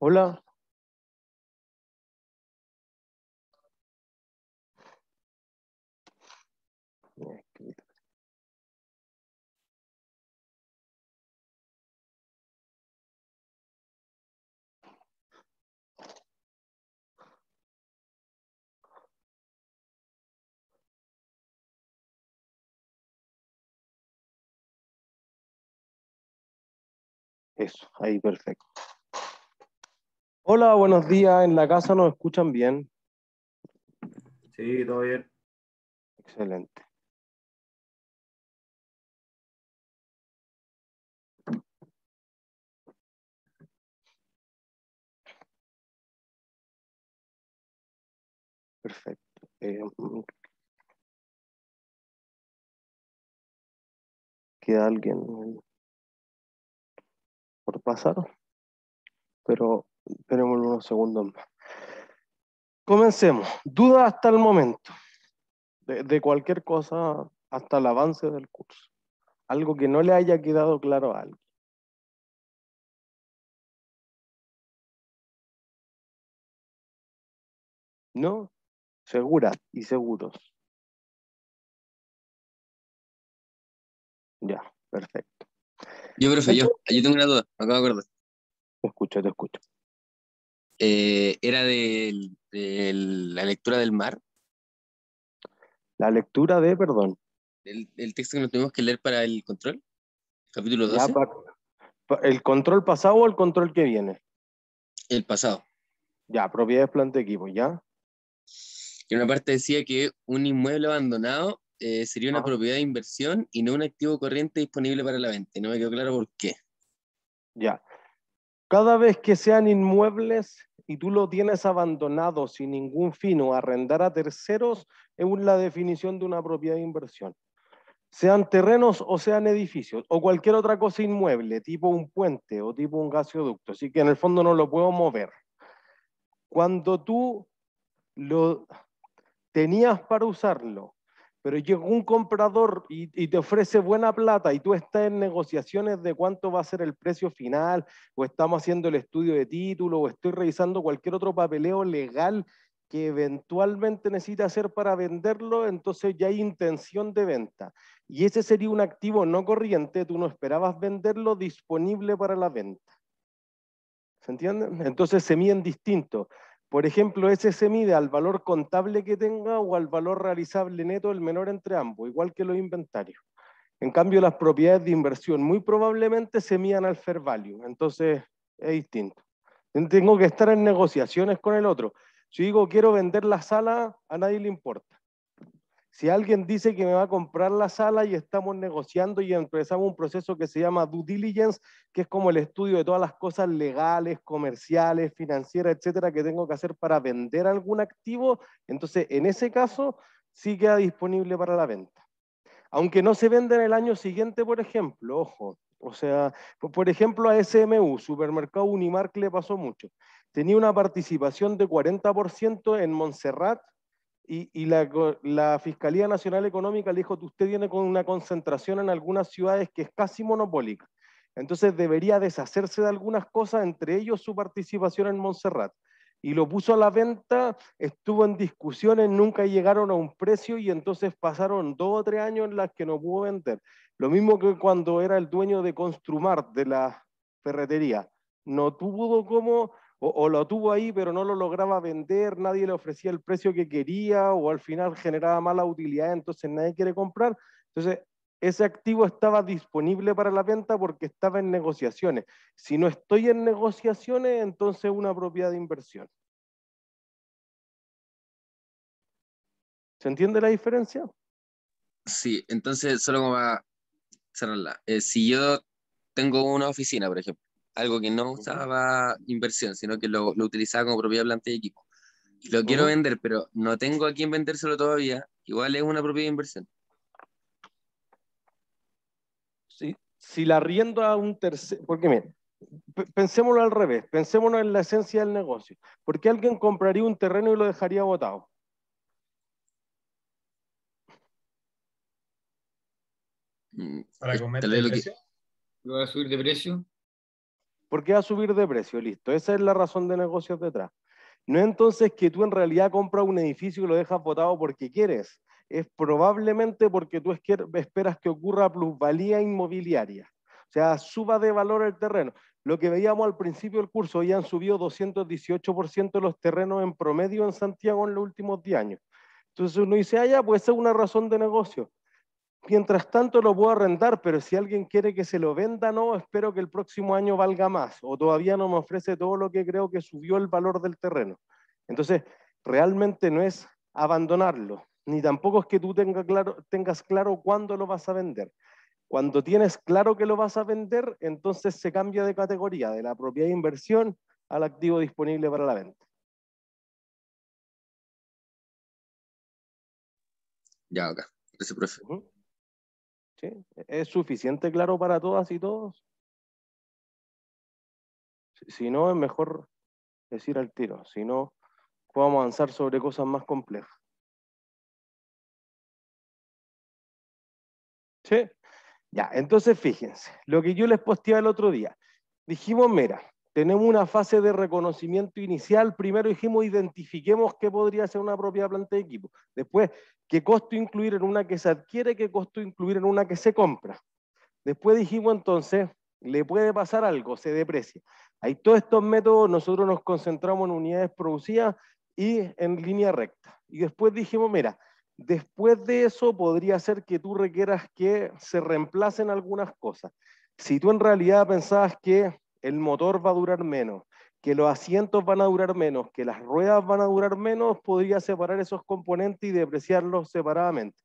Hola. Eso, ahí perfecto. Hola, buenos días. ¿En la casa nos escuchan bien? Sí, todo bien. Excelente. Perfecto. Eh, mm. queda alguien por pasar, pero Esperemos unos segundos más. Comencemos. Duda hasta el momento. De, cualquier cosa hasta el avance del curso. Algo que no le haya quedado claro a alguien. ¿No? Seguras y seguros. Ya, perfecto. Yo, profe, yo, yo tengo una duda, acabo de acordar. Te escucho, te escucho. Eh, era de, la lectura del mar. La lectura de, perdón. El, texto que nos tuvimos que leer para el control, capítulo 12. ¿El control pasado o el control que viene? El pasado. Ya, propiedades planta equipo, ya. En una parte decía que un inmueble abandonado eh, sería una ah. propiedad de inversión y no un activo corriente disponible para la venta. no me quedó claro por qué. Ya. Cada vez que sean inmuebles y tú lo tienes abandonado sin ningún fin o arrendar a terceros, es la definición de una propiedad de inversión. Sean terrenos o sean edificios o cualquier otra cosa inmueble, tipo un puente o tipo un gasoducto, así que en el fondo no lo puedo mover. Cuando tú lo tenías para usarlo pero llega un comprador y, te ofrece buena plata y tú estás en negociaciones de cuánto va a ser el precio final, o estamos haciendo el estudio de título, o estoy revisando cualquier otro papeleo legal que eventualmente necesite hacer para venderlo, entonces ya hay intención de venta. Y ese sería un activo no corriente, tú no esperabas venderlo disponible para la venta. ¿Se entiende? Entonces se miden distinto. Por ejemplo, ese se mide al valor contable que tenga o al valor realizable neto, el menor entre ambos, igual que los inventarios. En cambio, las propiedades de inversión muy probablemente se midan al fair value, entonces es distinto. Tengo que estar en negociaciones con el otro. Si digo quiero vender la sala, a nadie le importa. Si alguien dice que me va a comprar la sala y estamos negociando y empezamos un proceso que se llama due diligence, que es como el estudio de todas las cosas legales, comerciales, financieras, etcétera, que tengo que hacer para vender algún activo, entonces en ese caso sí queda disponible para la venta. Aunque no se venda en el año siguiente, por ejemplo, ojo, o sea, por ejemplo, a SMU, Supermercado Unimark, le pasó mucho. Tenía una participación de 40% en Montserrat y, la, Fiscalía Nacional Económica le dijo que usted viene con una concentración en algunas ciudades que es casi monopólica. Entonces debería deshacerse de algunas cosas, entre ellos su participación en Montserrat. Y lo puso a la venta, estuvo en discusiones, nunca llegaron a un precio y entonces pasaron dos o tres años en las que no pudo vender. Lo mismo que cuando era el dueño de Construmart, de la ferretería. No tuvo como o, lo tuvo ahí pero no lo lograba vender, nadie le ofrecía el precio que quería o al final generaba mala utilidad, entonces nadie quiere comprar. Entonces, ese activo estaba disponible para la venta porque estaba en negociaciones. Si no estoy en negociaciones, entonces una propiedad de inversión. ¿Se entiende la diferencia? Sí, entonces solo va a cerrarla. Eh, si yo tengo una oficina, por ejemplo, algo que no usaba inversión, sino que lo, utilizaba como propiedad planta de equipo. Lo quiero vender, pero no tengo a quién vendérselo todavía. Igual es una propiedad de inversión. si la riendo a un tercero, porque miren, pensémoslo al revés, pensémoslo en la esencia del negocio. ¿Por qué alguien compraría un terreno y lo dejaría botado? Mm, Para comentar. ¿Lo va a subir de precio? porque va a subir de precio, listo. Esa es la razón de negocios detrás. No es entonces que tú en realidad compras un edificio y lo dejas votado porque quieres. Es probablemente porque tú esperas que ocurra plusvalía inmobiliaria. O sea, suba de valor el terreno. Lo que veíamos al principio del curso, ya han subido 218% los terrenos en promedio en Santiago en los últimos 10 años. Entonces uno dice, ah, ya, puede ser una razón de negocio mientras tanto lo puedo arrendar, pero si alguien quiere que se lo venda, no, espero que el próximo año valga más, o todavía no me ofrece todo lo que creo que subió el valor del terreno. Entonces, realmente no es abandonarlo, ni tampoco es que tú tengas claro cuándo lo vas a vender. Cuando tienes claro que lo vas a vender, entonces se cambia de categoría, de la propiedad de inversión al activo disponible para la venta. Ya, acá. Gracias, profe. ¿Sí? ¿Es suficiente claro para todas y todos? Si no, es mejor decir al tiro, si no, podemos avanzar sobre cosas más complejas. ¿Sí? Ya, entonces fíjense, lo que yo les posteé el otro día. Dijimos, mira, tenemos una fase de reconocimiento inicial. Primero dijimos, identifiquemos qué podría ser una propia planta de equipo. Después, qué costo incluir en una que se adquiere, qué costo incluir en una que se compra. Después dijimos entonces, le puede pasar algo, se deprecia. Hay todos estos métodos, nosotros nos concentramos en unidades producidas y en línea recta. Y después dijimos, mira, después de eso podría ser que tú requieras que se reemplacen algunas cosas. Si tú en realidad pensabas que el motor va a durar menos, que los asientos van a durar menos, que las ruedas van a durar menos, podría separar esos componentes y depreciarlos separadamente.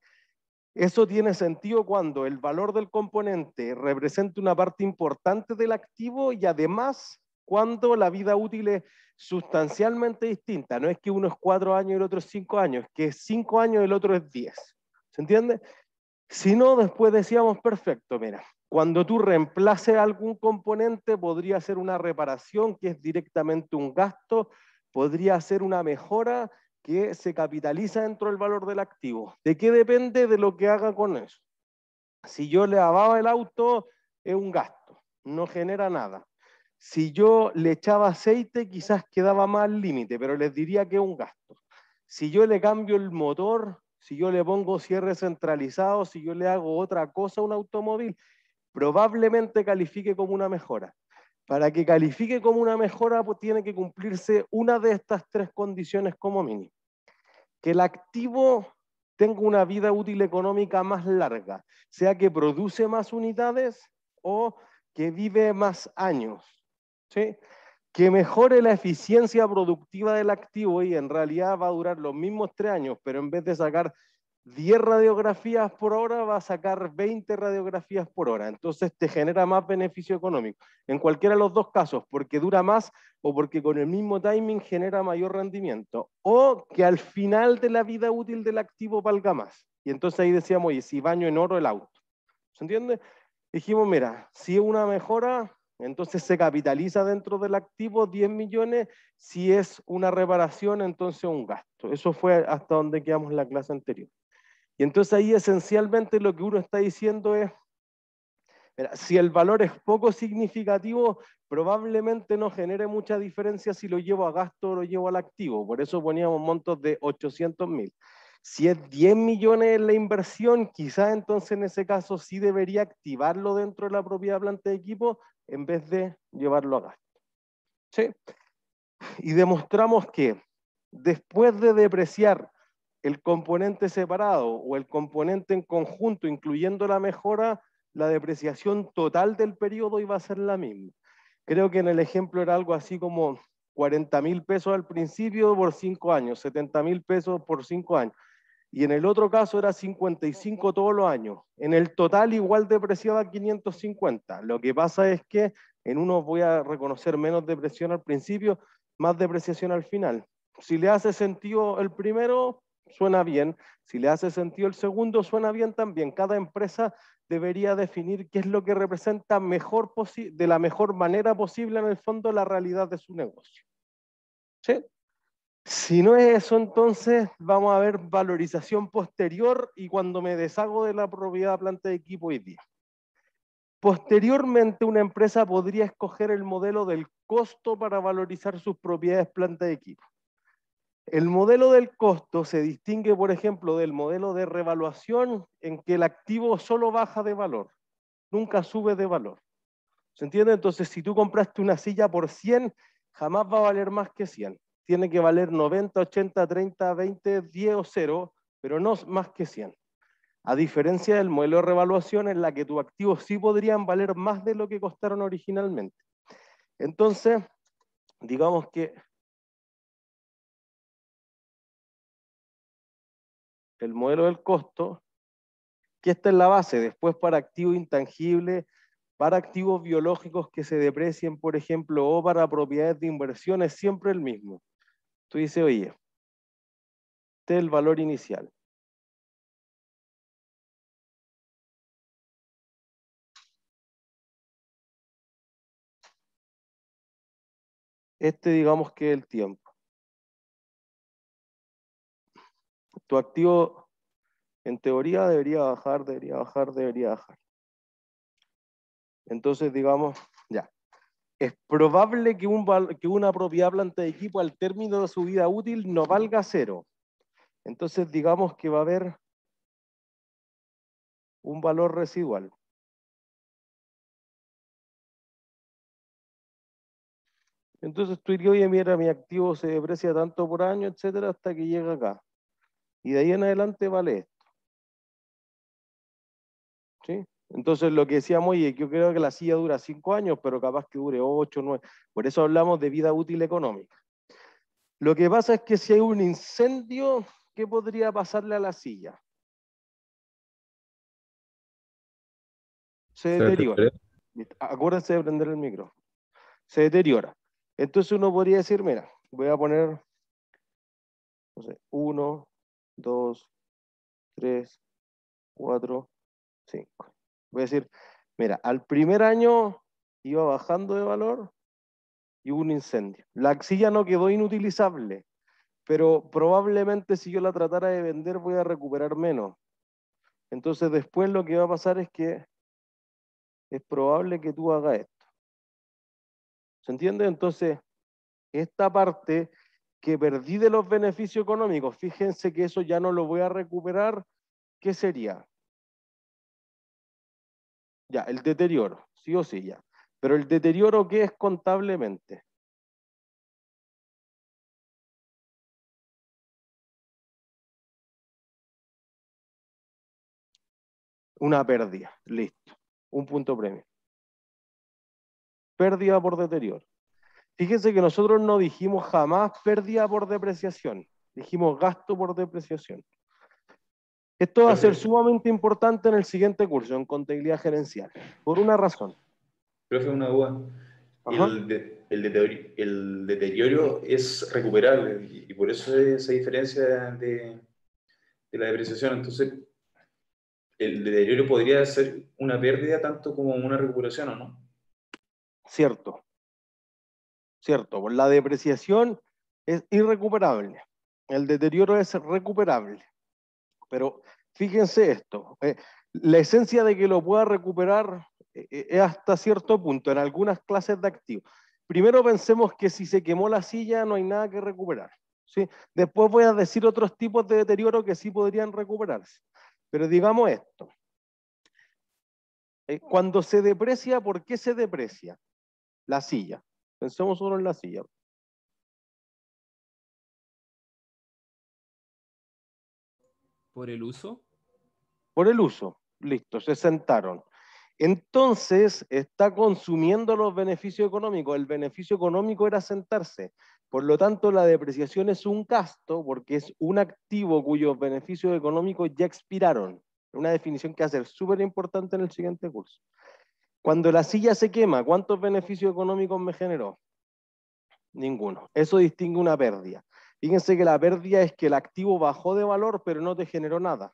Eso tiene sentido cuando el valor del componente representa una parte importante del activo y además cuando la vida útil es sustancialmente distinta. No es que uno es cuatro años y el otro es cinco años, que es cinco años y el otro es diez. ¿Se entiende? Si no, después decíamos, perfecto, mira, cuando tú reemplaces algún componente, podría ser una reparación, que es directamente un gasto, podría ser una mejora que se capitaliza dentro del valor del activo. ¿De qué depende de lo que haga con eso? Si yo le lavaba el auto, es un gasto, no genera nada. Si yo le echaba aceite, quizás quedaba más límite, pero les diría que es un gasto. Si yo le cambio el motor, si yo le pongo cierre centralizado, si yo le hago otra cosa a un automóvil, probablemente califique como una mejora. Para que califique como una mejora, pues, tiene que cumplirse una de estas tres condiciones como mínimo. Que el activo tenga una vida útil económica más larga, sea que produce más unidades o que vive más años. Que mejore la eficiencia productiva del activo y en realidad va a durar los mismos tres años, pero en vez de sacar 10 radiografías por hora va a sacar 20 radiografías por hora. Entonces te genera más beneficio económico. En cualquiera de los dos casos, porque dura más o porque con el mismo timing genera mayor rendimiento. O que al final de la vida útil del activo valga más. Y entonces ahí decíamos, oye, si baño en oro el auto. ¿Se entiende? Dijimos, mira, si es una mejora, entonces se capitaliza dentro del activo 10 millones. Si es una reparación, entonces un gasto. Eso fue hasta donde quedamos en la clase anterior. Y entonces ahí esencialmente lo que uno está diciendo es, si el valor es poco significativo, probablemente no genere mucha diferencia si lo llevo a gasto o lo llevo al activo. Por eso poníamos montos de 800 mil. Si es 10 millones en la inversión, quizás entonces en ese caso sí debería activarlo dentro de la propiedad planta de equipo en vez de llevarlo a gasto. Y demostramos que después de depreciar el componente separado o el componente en conjunto, incluyendo la mejora, la depreciación total del periodo iba a ser la misma. Creo que en el ejemplo era algo así como 40 mil pesos al principio por cinco años, 70 mil pesos por cinco años. Y en el otro caso era 55 todos los años. En el total igual depreciaba 550. Lo que pasa es que en uno voy a reconocer menos depresión al principio, más depreciación al final. Si le hace sentido el primero, suena bien, si le hace sentido el segundo, suena bien también. Cada empresa debería definir qué es lo que representa mejor de la mejor manera posible en el fondo la realidad de su negocio. Si no es eso, entonces vamos a ver valorización posterior y cuando me deshago de la propiedad planta de equipo hoy día. Posteriormente, una empresa podría escoger el modelo del costo para valorizar sus propiedades planta de equipo. El modelo del costo se distingue, por ejemplo, del modelo de revaluación en que el activo solo baja de valor, nunca sube de valor. ¿Se entiende? Entonces, si tú compraste una silla por 100, jamás va a valer más que 100. Tiene que valer 90, 80, 30, 20, 10 o 0, pero no más que 100. A diferencia del modelo de revaluación en la que tu activo sí podrían valer más de lo que costaron originalmente. Entonces, digamos que el modelo del costo, que esta es la base. Después para activos intangibles, para activos biológicos que se deprecien, por ejemplo, o para propiedades de inversión, es siempre el mismo. Tú dices, oye, este es el valor inicial. Este digamos que es el tiempo. activo en teoría debería bajar, debería bajar, debería bajar. Entonces, digamos, ya. Es probable que, un, que una propiedad planta de equipo al término de su vida útil no valga cero. Entonces, digamos que va a haber un valor residual. Entonces tú dirías, oye, mira, mi activo se deprecia tanto por año, etcétera, hasta que llega acá y de ahí en adelante vale esto. ¿Sí? Entonces, lo que decíamos, oye, yo creo que la silla dura cinco años, pero capaz que dure ocho, nueve. Por eso hablamos de vida útil económica. Lo que pasa es que si hay un incendio, ¿qué podría pasarle a la silla? Se deteriora. Acuérdense de prender el micrófono Se deteriora. Entonces uno podría decir, mira, voy a poner, no sé, uno, Dos, tres, cuatro, cinco. Voy a decir, mira, al primer año iba bajando de valor y hubo un incendio. La axilla no quedó inutilizable, pero probablemente si yo la tratara de vender voy a recuperar menos. Entonces después lo que va a pasar es que es probable que tú hagas esto. ¿Se entiende? Entonces, esta parte que perdí de los beneficios económicos, fíjense que eso ya no lo voy a recuperar, ¿qué sería? Ya, el deterioro, sí o sí, ya. Pero el deterioro, ¿qué es contablemente? Una pérdida, listo, un punto premio. Pérdida por deterioro. Fíjense que nosotros no dijimos jamás pérdida por depreciación, dijimos gasto por depreciación. Esto va a ser sumamente importante en el siguiente curso, en contabilidad gerencial, por una razón. Profe, una duda. El, deterioro, es recuperable y, por eso esa diferencia de, de, la depreciación. Entonces, el deterioro podría ser una pérdida tanto como una recuperación, ¿o no? Cierto. ¿cierto? La depreciación es irrecuperable, el deterioro es recuperable, pero fíjense esto, eh, la esencia de que lo pueda recuperar eh, eh, es hasta cierto punto en algunas clases de activos. Primero pensemos que si se quemó la silla no hay nada que recuperar. ¿sí? Después voy a decir otros tipos de deterioro que sí podrían recuperarse. Pero digamos esto. cuando se deprecia, ¿por qué se deprecia la silla? Pensemos solo en la silla. ¿Por el uso? Por el uso. Listo, se sentaron. Entonces está consumiendo los beneficios económicos. El beneficio económico era sentarse. Por lo tanto, la depreciación es un gasto porque es un activo cuyos beneficios económicos ya expiraron. Una definición que hacer súper importante en el siguiente curso. Cuando la silla se quema, ¿cuántos beneficios económicos me generó? Ninguno. Eso distingue una pérdida. Fíjense que la pérdida es que el activo bajó de valor, pero no te generó nada.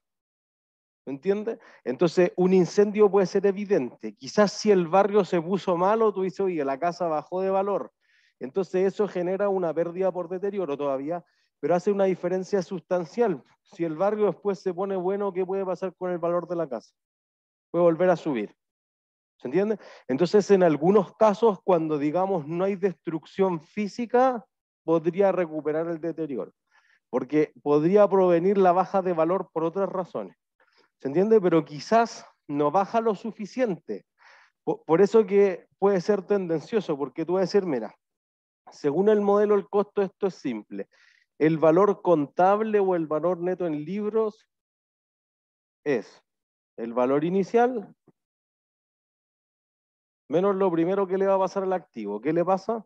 ¿Me entiendes? Entonces, un incendio puede ser evidente. Quizás si el barrio se puso malo, tú dices, oye, la casa bajó de valor. Entonces, eso genera una pérdida por deterioro todavía, pero hace una diferencia sustancial. Si el barrio después se pone bueno, ¿qué puede pasar con el valor de la casa? Puede volver a subir. ¿Se entiende? Entonces, en algunos casos, cuando digamos no hay destrucción física, podría recuperar el deterioro, porque podría provenir la baja de valor por otras razones. ¿Se entiende? Pero quizás no baja lo suficiente. Por, eso que puede ser tendencioso, porque tú vas a decir, mira, según el modelo el costo esto es simple. El valor contable o el valor neto en libros es el valor inicial menos lo primero que le va a pasar al activo. ¿Qué le pasa?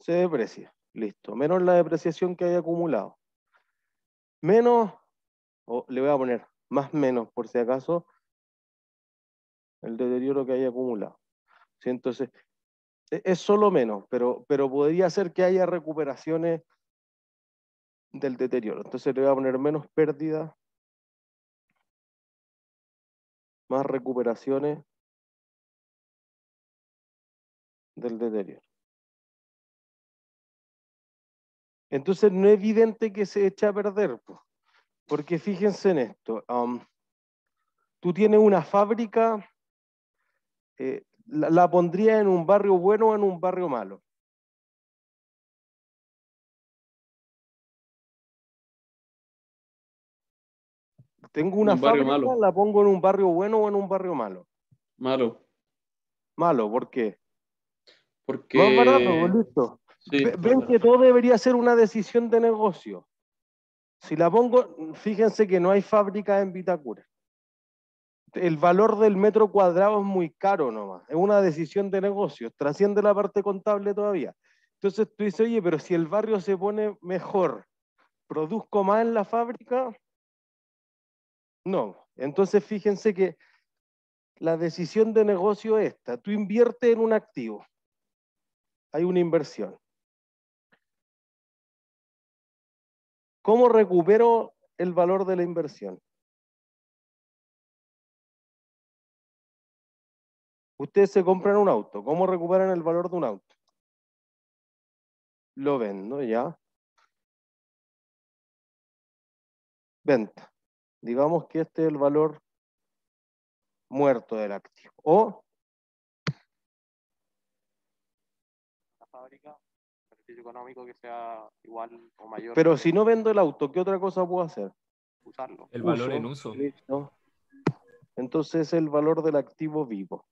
Se deprecia. Listo. Menos la depreciación que haya acumulado. Menos, o le voy a poner más menos por si acaso, el deterioro que haya acumulado. ¿Sí? Entonces, e, es solo menos, pero, pero podría ser que haya recuperaciones del deterioro. Entonces le voy a poner menos pérdida, más recuperaciones del deterioro. Entonces no es evidente que se echa a perder, porque fíjense en esto, um, tú tienes una fábrica, eh, la, pondría en un barrio bueno o en un barrio malo. Tengo una fábrica, la pongo en un barrio bueno o en un barrio malo. Malo. Malo, ¿por qué? Porque... Pues, listo. Pues, ven que todo debería ser una decisión de negocio. Si la pongo, fíjense que no hay fábrica en Vitacura. El valor del metro cuadrado es muy caro nomás. Es una decisión de negocio. Trasciende la parte contable todavía. Entonces tú dices, oye, pero si el barrio se pone mejor, ¿produzco más en la fábrica? No. Entonces fíjense que la decisión de negocio es esta. Tú inviertes en un activo hay una inversión. ¿Cómo recupero el valor de la inversión? Ustedes se compran un auto. ¿Cómo recuperan el valor de un auto? Lo vendo, ¿ya? Venta. Digamos que este es el valor muerto del activo. O económico que sea igual o mayor. Pero si no vendo el auto, ¿qué otra cosa puedo hacer? Usarlo. El valor en uso. Entonces Entonces el valor del activo vivo,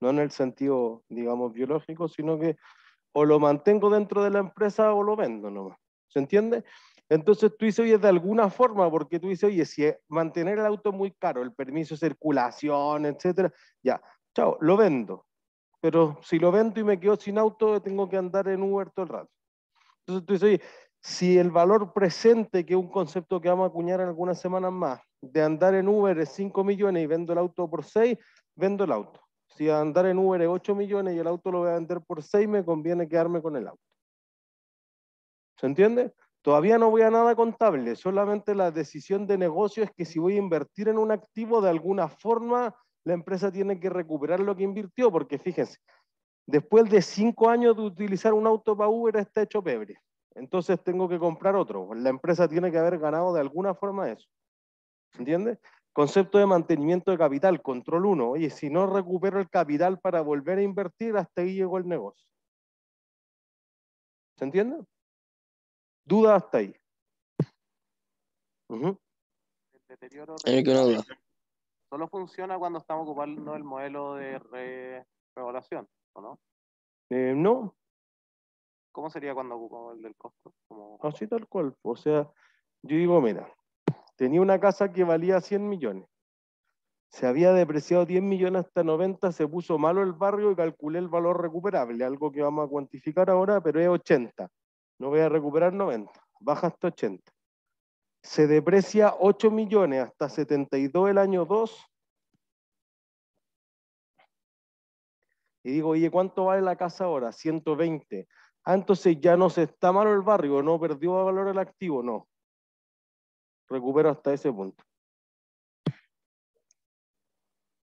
no en el sentido, digamos, biológico, sino que o lo mantengo dentro de la empresa o lo vendo nomás. ¿Se entiende? Entonces tú dices, oye, de alguna forma, porque tú dices, oye, si mantener el auto es muy caro, el permiso de circulación, etcétera, ya, chao, lo vendo pero si lo vendo y me quedo sin auto, tengo que andar en Uber todo el rato. Entonces tú dices, si el valor presente, que es un concepto que vamos a acuñar en algunas semanas más, de andar en Uber es 5 millones y vendo el auto por 6, vendo el auto. Si andar en Uber es 8 millones y el auto lo voy a vender por 6, me conviene quedarme con el auto. ¿Se entiende? Todavía no voy a nada contable, solamente la decisión de negocio es que si voy a invertir en un activo, de alguna forma la empresa tiene que recuperar lo que invirtió, porque fíjense, después de cinco años de utilizar un auto para Uber está hecho pebre. Entonces tengo que comprar otro. La empresa tiene que haber ganado de alguna forma eso. entiende Concepto de mantenimiento de capital, control uno. Oye, si no recupero el capital para volver a invertir, hasta ahí llegó el negocio. ¿Se entiende? Duda hasta ahí. El solo funciona cuando estamos ocupando el modelo de revaluación, ¿o no? Eh, no. ¿Cómo sería cuando ocupamos el del costo? Así tal cual. O sea, yo digo, mira, tenía una casa que valía 100 millones. Se había depreciado 10 millones hasta 90, se puso malo el barrio y calculé el valor recuperable, algo que vamos a cuantificar ahora, pero es 80. No voy a recuperar 90, baja hasta 80 se deprecia 8 millones hasta 72 el año 2. Y digo, oye, ¿cuánto vale la casa ahora? 120. Ah, entonces ya no se está malo el barrio, no perdió valor el activo, no. Recupero hasta ese punto.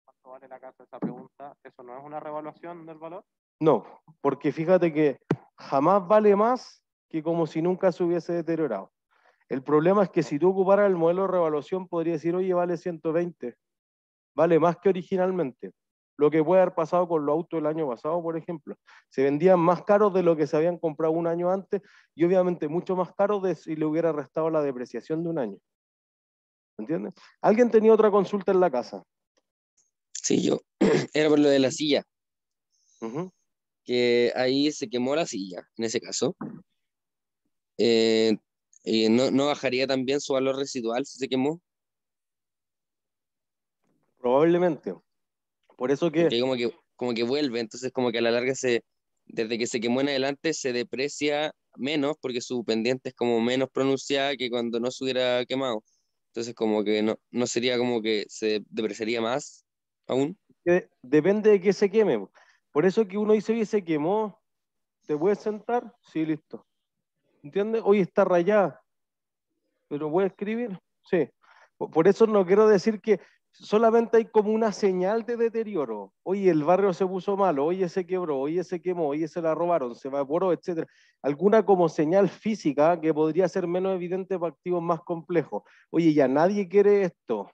¿Cuánto vale la casa esa pregunta? ¿Eso no es una revaluación del valor? No, porque fíjate que jamás vale más que como si nunca se hubiese deteriorado. El problema es que si tú ocuparas el modelo de revaluación, podría decir, oye, vale 120, vale más que originalmente. Lo que puede haber pasado con los autos el año pasado, por ejemplo. Se vendían más caros de lo que se habían comprado un año antes y obviamente mucho más caros de si le hubiera restado la depreciación de un año. ¿Entiendes? ¿Alguien tenía otra consulta en la casa? Sí, yo. Era por lo de la silla. Que ahí se quemó la silla, en ese caso. Eh, eh, ¿no, bajaría también su valor residual si se quemó? Probablemente. Por eso que... como que como que vuelve, entonces como que a la larga se, desde que se quemó en adelante se deprecia menos porque su pendiente es como menos pronunciada que cuando no se hubiera quemado. Entonces como que no, sería como que se depreciaría más aún. Depende de que se queme. Por eso que uno dice, oye, se quemó, te puedes sentar, sí, listo. ¿Entiendes? Hoy está rayada. Pero voy a escribir. Sí. Por eso no quiero decir que solamente hay como una señal de deterioro. Oye, el barrio se puso malo, oye, se quebró, oye, se quemó, oye, se la robaron, se evaporó, etc. Alguna como señal física que podría ser menos evidente para activos más complejos. Oye, ya nadie quiere esto.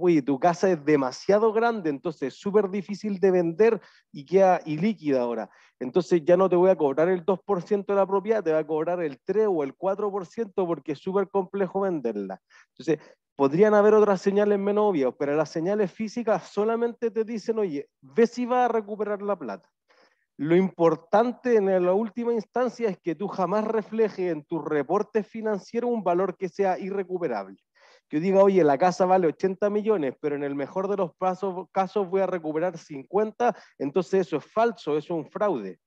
Oye, tu casa es demasiado grande, entonces es súper difícil de vender y queda ilíquida ahora. Entonces ya no te voy a cobrar el 2% de la propiedad, te voy a cobrar el 3 o el 4% porque es súper complejo venderla. Entonces, Podrían haber otras señales menos obvias, pero las señales físicas solamente te dicen, oye, ve si va a recuperar la plata. Lo importante en la última instancia es que tú jamás reflejes en tu reporte financiero un valor que sea irrecuperable. Que yo diga, oye, la casa vale 80 millones, pero en el mejor de los casos voy a recuperar 50, entonces eso es falso, eso es un fraude.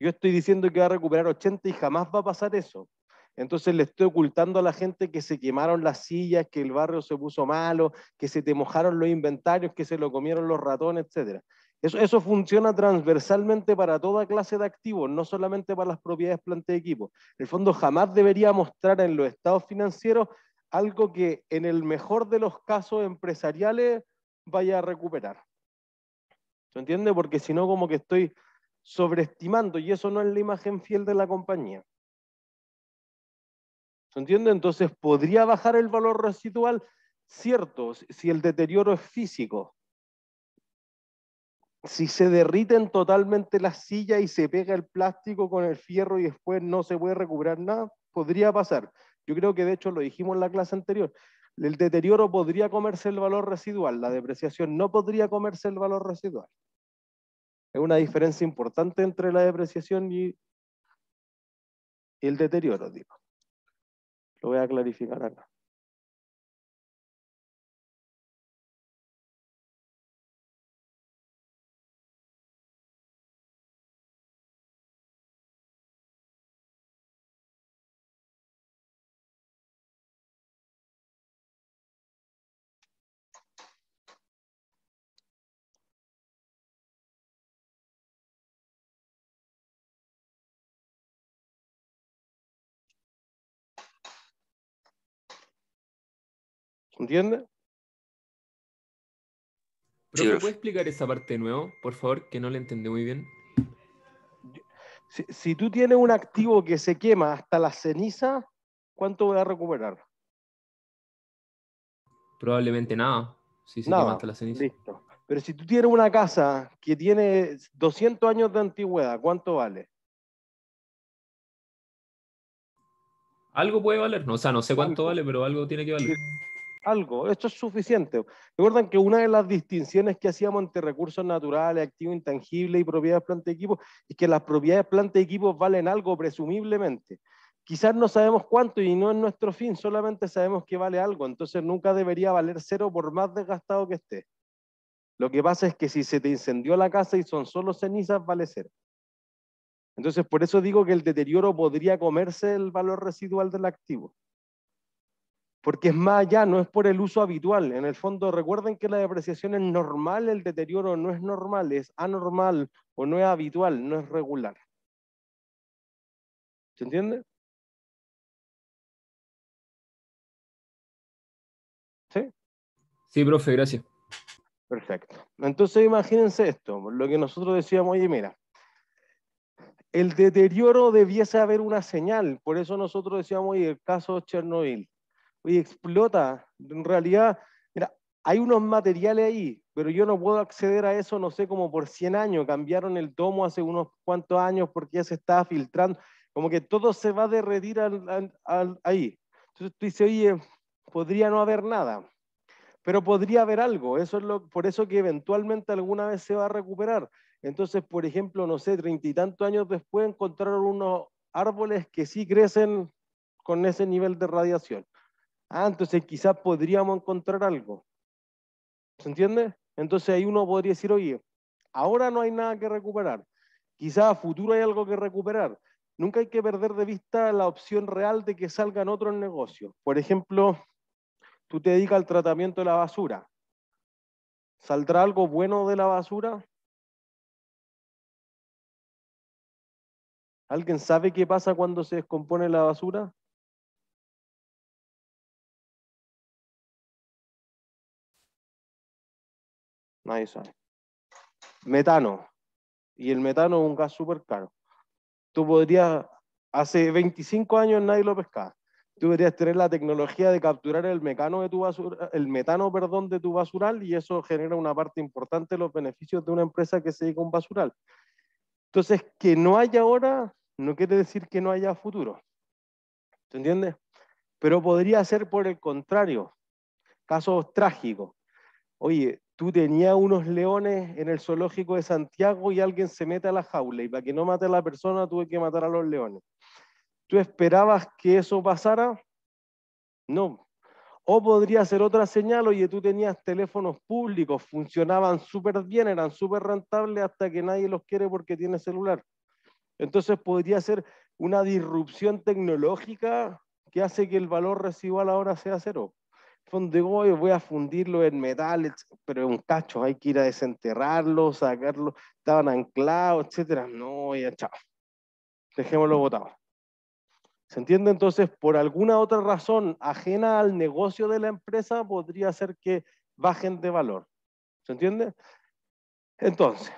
Yo estoy diciendo que va a recuperar 80 y jamás va a pasar eso. Entonces le estoy ocultando a la gente que se quemaron las sillas, que el barrio se puso malo, que se te mojaron los inventarios, que se lo comieron los ratones, etc. Eso, funciona transversalmente para toda clase de activos, no solamente para las propiedades planta de equipo. El fondo jamás debería mostrar en los estados financieros algo que en el mejor de los casos empresariales vaya a recuperar. ¿Se entiende? Porque si no, como que estoy sobreestimando y eso no es la imagen fiel de la compañía. ¿Se entiende? Entonces, ¿podría bajar el valor residual? Cierto, si el deterioro es físico. Si se derriten totalmente las silla y se pega el plástico con el fierro y después no se puede recuperar nada, podría pasar. Yo creo que de hecho lo dijimos en la clase anterior. El deterioro podría comerse el valor residual, la depreciación no podría comerse el valor residual. Es una diferencia importante entre la depreciación y el deterioro, digo. Lo voy a clarificar acá. ¿Entiende? Sí, ¿puede explicar esa parte de nuevo, por favor, que no le entendí muy bien? Si, tú tienes un activo que se quema hasta la ceniza, ¿cuánto va a recuperar? Probablemente nada, si se quema hasta la ceniza. Pero si tú tienes una casa que tiene 200 años de antigüedad, ¿cuánto vale? Algo puede valer, o sea, no sé cuánto vale, pero algo tiene que valer algo, esto es suficiente. Recuerdan que una de las distinciones que hacíamos entre recursos naturales, activos intangibles y propiedades planta y equipo es que las propiedades planta y valen algo presumiblemente. Quizás no sabemos cuánto y no es nuestro fin, solamente sabemos que vale algo, entonces nunca debería valer cero por más desgastado que esté. Lo que pasa es que si se te incendió la casa y son solo cenizas, vale cero. Entonces, por eso digo que el deterioro podría comerse el valor residual del activo porque es más allá, no es por el uso habitual. En el fondo, recuerden que la depreciación es normal, el deterioro no es normal, es anormal o no es habitual, no es regular. ¿Se entiende? ¿Sí? Sí, profe, gracias. Perfecto. Entonces imagínense esto, lo que nosotros decíamos, oye, mira, el deterioro debiese haber una señal, por eso nosotros decíamos, oye, el caso Chernobyl Oye, explota. En realidad, mira, hay unos materiales ahí, pero yo no puedo acceder a eso, no sé, como por 100 años. Cambiaron el domo hace unos cuantos años porque ya se estaba filtrando. Como que todo se va a derretir al, ahí. Entonces tú dices, oye, podría no haber nada, pero podría haber algo. Eso es lo, por eso que eventualmente alguna vez se va a recuperar. Entonces, por ejemplo, no sé, treinta y tantos años después encontraron unos árboles que sí crecen con ese nivel de radiación. Ah, entonces quizás podríamos encontrar algo. ¿Se entiende? Entonces ahí uno podría decir, oye, ahora no hay nada que recuperar. Quizás a futuro hay algo que recuperar. Nunca hay que perder de vista la opción real de que salgan otros negocios. Por ejemplo, tú te dedicas al tratamiento de la basura. ¿Saldrá algo bueno de la basura? ¿Alguien sabe qué pasa cuando se descompone la basura? Nadie sabe. Metano. Y el metano es un gas súper caro. Tú podrías, hace 25 años nadie lo pescaba. Tú deberías tener la tecnología de capturar el, de tu el metano perdón, de tu basural y eso genera una parte importante de los beneficios de una empresa que se dedica un basural. Entonces, que no haya ahora no quiere decir que no haya futuro. ¿Te entiendes? Pero podría ser por el contrario, casos trágicos. Oye, tú tenías unos leones en el zoológico de Santiago y alguien se mete a la jaula y para que no mate a la persona tuve que matar a los leones. ¿Tú esperabas que eso pasara? No. O podría ser otra señal, oye, tú tenías teléfonos públicos, funcionaban súper bien, eran súper rentables hasta que nadie los quiere porque tiene celular. Entonces podría ser una disrupción tecnológica que hace que el valor residual ahora sea cero fondo de voy a fundirlo en metal, pero es un cacho, hay que ir a desenterrarlo, sacarlo, estaban anclados, etcétera. No, ya chao. Dejémoslo botado. ¿Se entiende? Entonces, por alguna otra razón ajena al negocio de la empresa, podría ser que bajen de valor. ¿Se entiende? Entonces,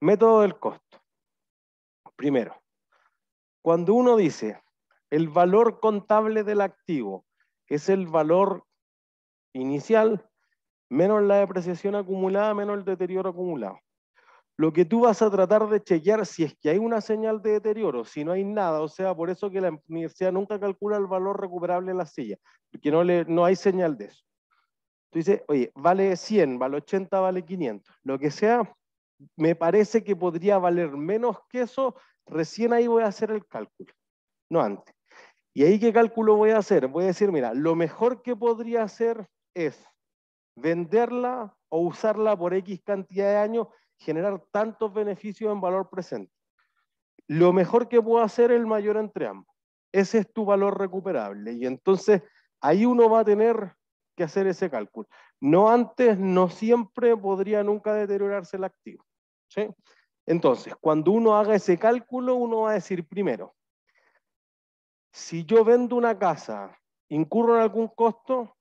método del costo. Primero, cuando uno dice el valor contable del activo es el valor inicial menos la depreciación acumulada menos el deterioro acumulado. Lo que tú vas a tratar de chequear si es que hay una señal de deterioro, si no hay nada, o sea, por eso que la universidad nunca calcula el valor recuperable de la silla, porque no, le, no hay señal de eso. Tú dices, oye, vale 100, vale 80, vale 500, lo que sea, me parece que podría valer menos que eso, recién ahí voy a hacer el cálculo, no antes. ¿Y ahí qué cálculo voy a hacer? Voy a decir, mira, lo mejor que podría hacer es venderla o usarla por X cantidad de años, generar tantos beneficios en valor presente. Lo mejor que puedo hacer es el mayor entre ambos. Ese es tu valor recuperable. Y entonces ahí uno va a tener que hacer ese cálculo. No antes, no siempre podría nunca deteriorarse el activo. Entonces, cuando uno haga ese cálculo, uno va a decir primero, si yo vendo una casa, ¿incurro en algún costo?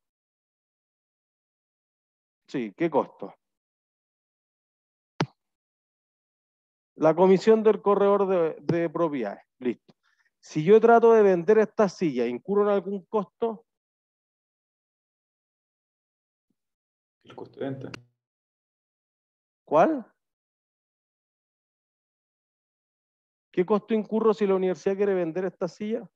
Sí, ¿qué costo? La comisión del corredor de, propiedades. Listo. Si yo trato de vender esta silla, ¿incurro en algún costo? El costo de ¿Cuál? ¿Qué costo incurro si la universidad quiere vender esta silla?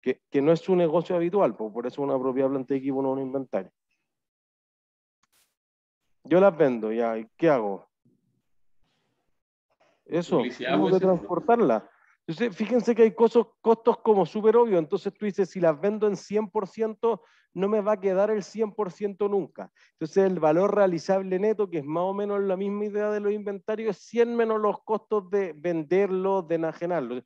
Que, que no es su negocio habitual, por eso una propiedad planta de equipo no es un inventario. Yo las vendo, ya, ¿y qué hago? Eso, tengo pues, que transportarlas. Entonces, fíjense que hay costos, costos como súper obvio. Entonces tú dices, si las vendo en 100%, no me va a quedar el 100% nunca. Entonces el valor realizable neto, que es más o menos la misma idea de los inventarios, es 100 menos los costos de venderlo, de enajenarlo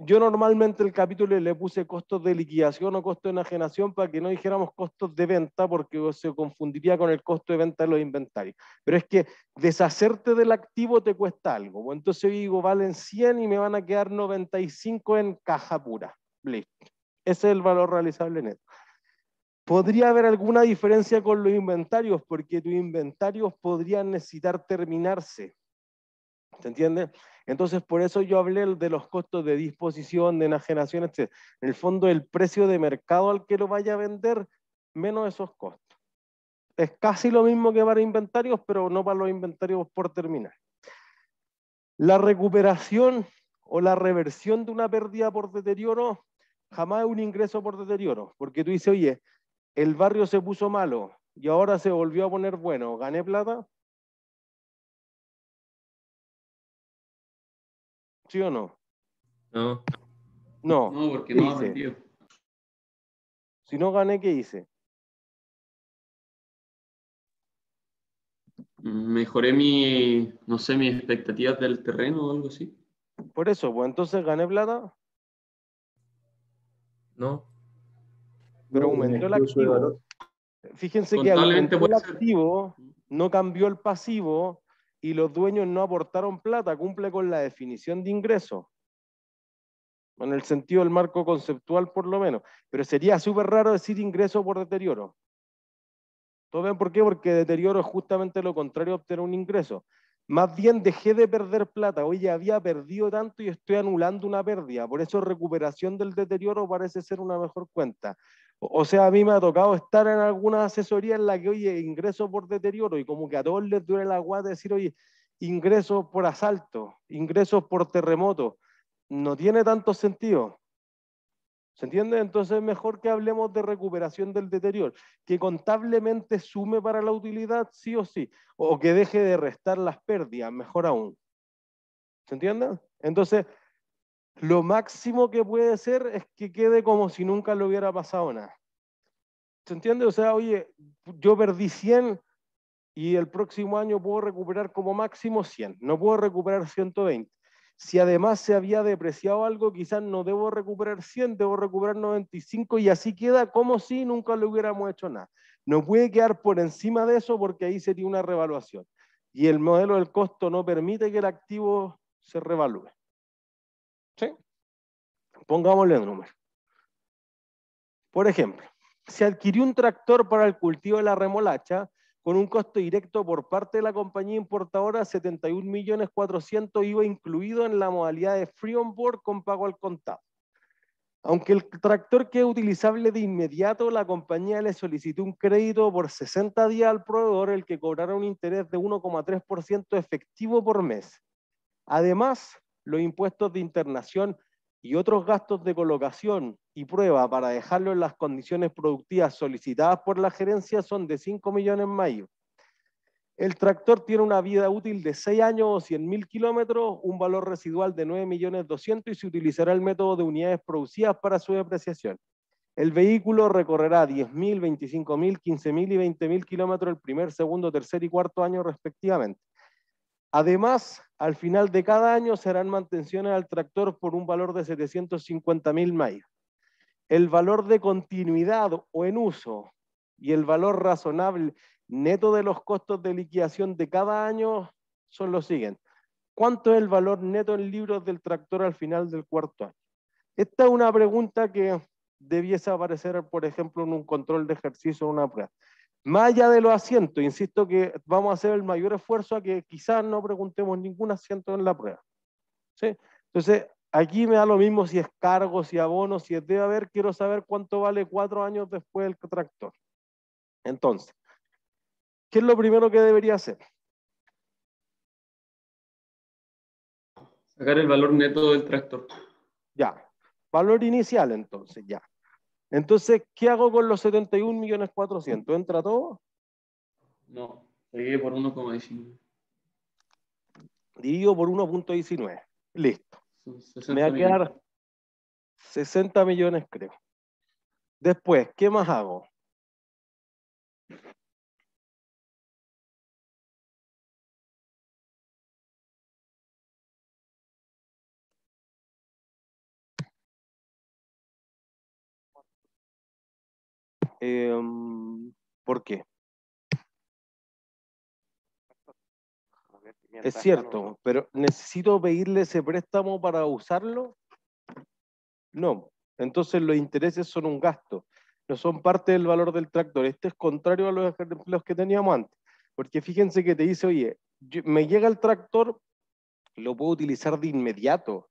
yo normalmente el capítulo le puse costos de liquidación o costo de enajenación para que no dijéramos costos de venta porque se confundiría con el costo de venta de los inventarios. Pero es que deshacerte del activo te cuesta algo. Pues entonces digo, valen 100 y me van a quedar 95 en caja pura. Ese es el valor realizable neto. Podría haber alguna diferencia con los inventarios porque tus inventarios podrían necesitar terminarse. ¿Te entiende? Entonces, por eso yo hablé de los costos de disposición, de enajenación, En el fondo, el precio de mercado al que lo vaya a vender, menos esos costos. Es casi lo mismo que para inventarios, pero no para los inventarios por terminar. La recuperación o la reversión de una pérdida por deterioro jamás es un ingreso por deterioro, porque tú dices, oye, el barrio se puso malo y ahora se volvió a poner bueno, gané plata, ¿sí o no? No. No. No, porque no ha Sentido. Si no gané, ¿qué hice? Mejoré mi, no sé, mis expectativas del terreno o algo así. Por eso, pues entonces gané plata. No. Pero aumentó el activo. Fíjense que aumentó el activo, no cambió el pasivo, y los dueños no aportaron plata, cumple con la definición de ingreso. En el sentido del marco conceptual, por lo menos. Pero sería súper raro decir ingreso por deterioro. ¿Todo ven por qué? Porque deterioro es justamente lo contrario de obtener un ingreso. Más bien dejé de perder plata. Oye, había perdido tanto y estoy anulando una pérdida. Por eso recuperación del deterioro parece ser una mejor cuenta. O sea, a mí me ha tocado estar en alguna asesoría en la que, oye, ingreso por deterioro y como que a todos les duele la guada decir, oye, ingreso por asalto, ingresos por terremoto. No tiene tanto sentido. ¿Se entiende? Entonces mejor que hablemos de recuperación del deterioro, que contablemente sume para la utilidad, sí o sí, o que deje de restar las pérdidas, mejor aún. ¿Se entiende? Entonces, lo máximo que puede ser es que quede como si nunca le hubiera pasado nada. ¿Se entiende? O sea, oye, yo perdí 100 y el próximo año puedo recuperar como máximo 100, no puedo recuperar 120. Si además se había depreciado algo, quizás no debo recuperar 100, debo recuperar 95 y así queda como si nunca le hubiéramos hecho nada. No puede quedar por encima de eso porque ahí sería una revaluación. Y el modelo del costo no permite que el activo se revalúe. Pongámosle un número. Por ejemplo, se adquirió un tractor para el cultivo de la remolacha con un costo directo por parte de la compañía importadora 71 IVA incluido en la modalidad de free on board con pago al contado. Aunque el tractor quede utilizable de inmediato, la compañía le solicitó un crédito por 60 días al proveedor, el que cobrará un interés de 1,3% efectivo por mes. Además, los impuestos de internación y otros gastos de colocación y prueba para dejarlo en las condiciones productivas solicitadas por la gerencia son de 5 millones mayo. El tractor tiene una vida útil de 6 años o mil kilómetros, un valor residual de 9 millones 200 y se utilizará el método de unidades producidas para su depreciación. El vehículo recorrerá 10.000, 25.000, 15.000 y 20.000 kilómetros el primer, segundo, tercer y cuarto año respectivamente. Además, al final de cada año serán mantenciones al tractor por un valor de 750 mil mayas. El valor de continuidad o en uso y el valor razonable neto de los costos de liquidación de cada año son los siguientes. ¿Cuánto es el valor neto en libros del tractor al final del cuarto año? Esta es una pregunta que debiese aparecer, por ejemplo, en un control de ejercicio o una prueba. Más allá de los asientos, insisto que vamos a hacer el mayor esfuerzo a que quizás no preguntemos ningún asiento en la prueba. Entonces, aquí me da lo mismo si es cargo, si abono, si es debe haber, quiero saber cuánto vale cuatro años después del tractor. Entonces, ¿qué es lo primero que debería hacer? Sacar el valor neto del tractor. Ya. Valor inicial, entonces, ya. Entonces, ¿qué hago con los 71 millones ¿Entra todo? No, divido por 1,19. Divido por 1.19. Listo. Me va a quedar 60 millones, creo. Después, ¿qué más hago? Em, ¿Por qué? Es cierto, pero ¿necesito pedirle ese préstamo para usarlo? No. Entonces los intereses son un gasto, no son parte del valor del tractor. Esto es contrario a los ejemplos que teníamos antes. Porque fíjense que te dice, oye, me llega el tractor, lo puedo utilizar de inmediato.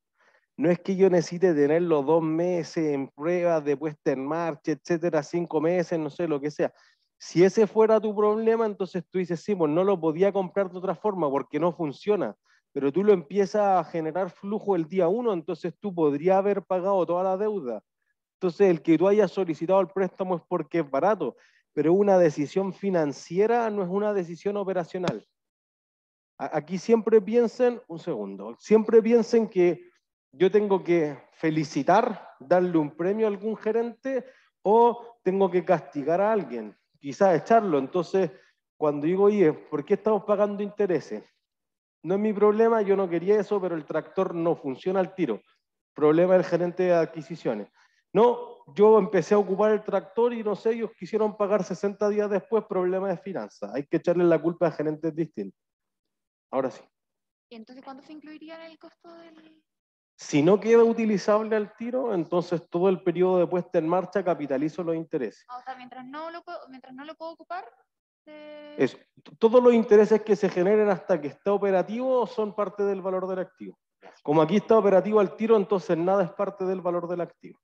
No es que yo necesite tener los dos meses en pruebas de puesta en marcha, etcétera, cinco meses, no sé, lo que sea. Si ese fuera tu problema, entonces tú dices, sí, pues no lo podía comprar de otra forma porque no funciona. Pero tú lo empiezas a generar flujo el día uno, entonces tú podrías haber pagado toda la deuda. Entonces, el que tú hayas solicitado el préstamo es porque es barato, pero una decisión financiera no es una decisión operacional. Aquí siempre piensen, un segundo, siempre piensen que yo tengo que felicitar, darle un premio a algún gerente o tengo que castigar a alguien, quizás echarlo. Entonces, cuando digo, oye, ¿por qué estamos pagando intereses? No es mi problema, yo no quería eso, pero el tractor no funciona al tiro. Problema del gerente de adquisiciones. No, yo empecé a ocupar el tractor y no sé, ellos quisieron pagar 60 días después, problema de finanzas. Hay que echarle la culpa a gerentes distintos. Ahora sí. ¿Y entonces cuándo se incluiría el costo del, si no queda utilizable al tiro, entonces todo el periodo de puesta en marcha capitalizo los intereses. O sea, mientras no lo puedo, mientras no lo ocupar. Todos los intereses que se generen hasta que está operativo son parte del valor del activo. Como aquí está operativo al tiro, entonces nada es parte del valor del activo.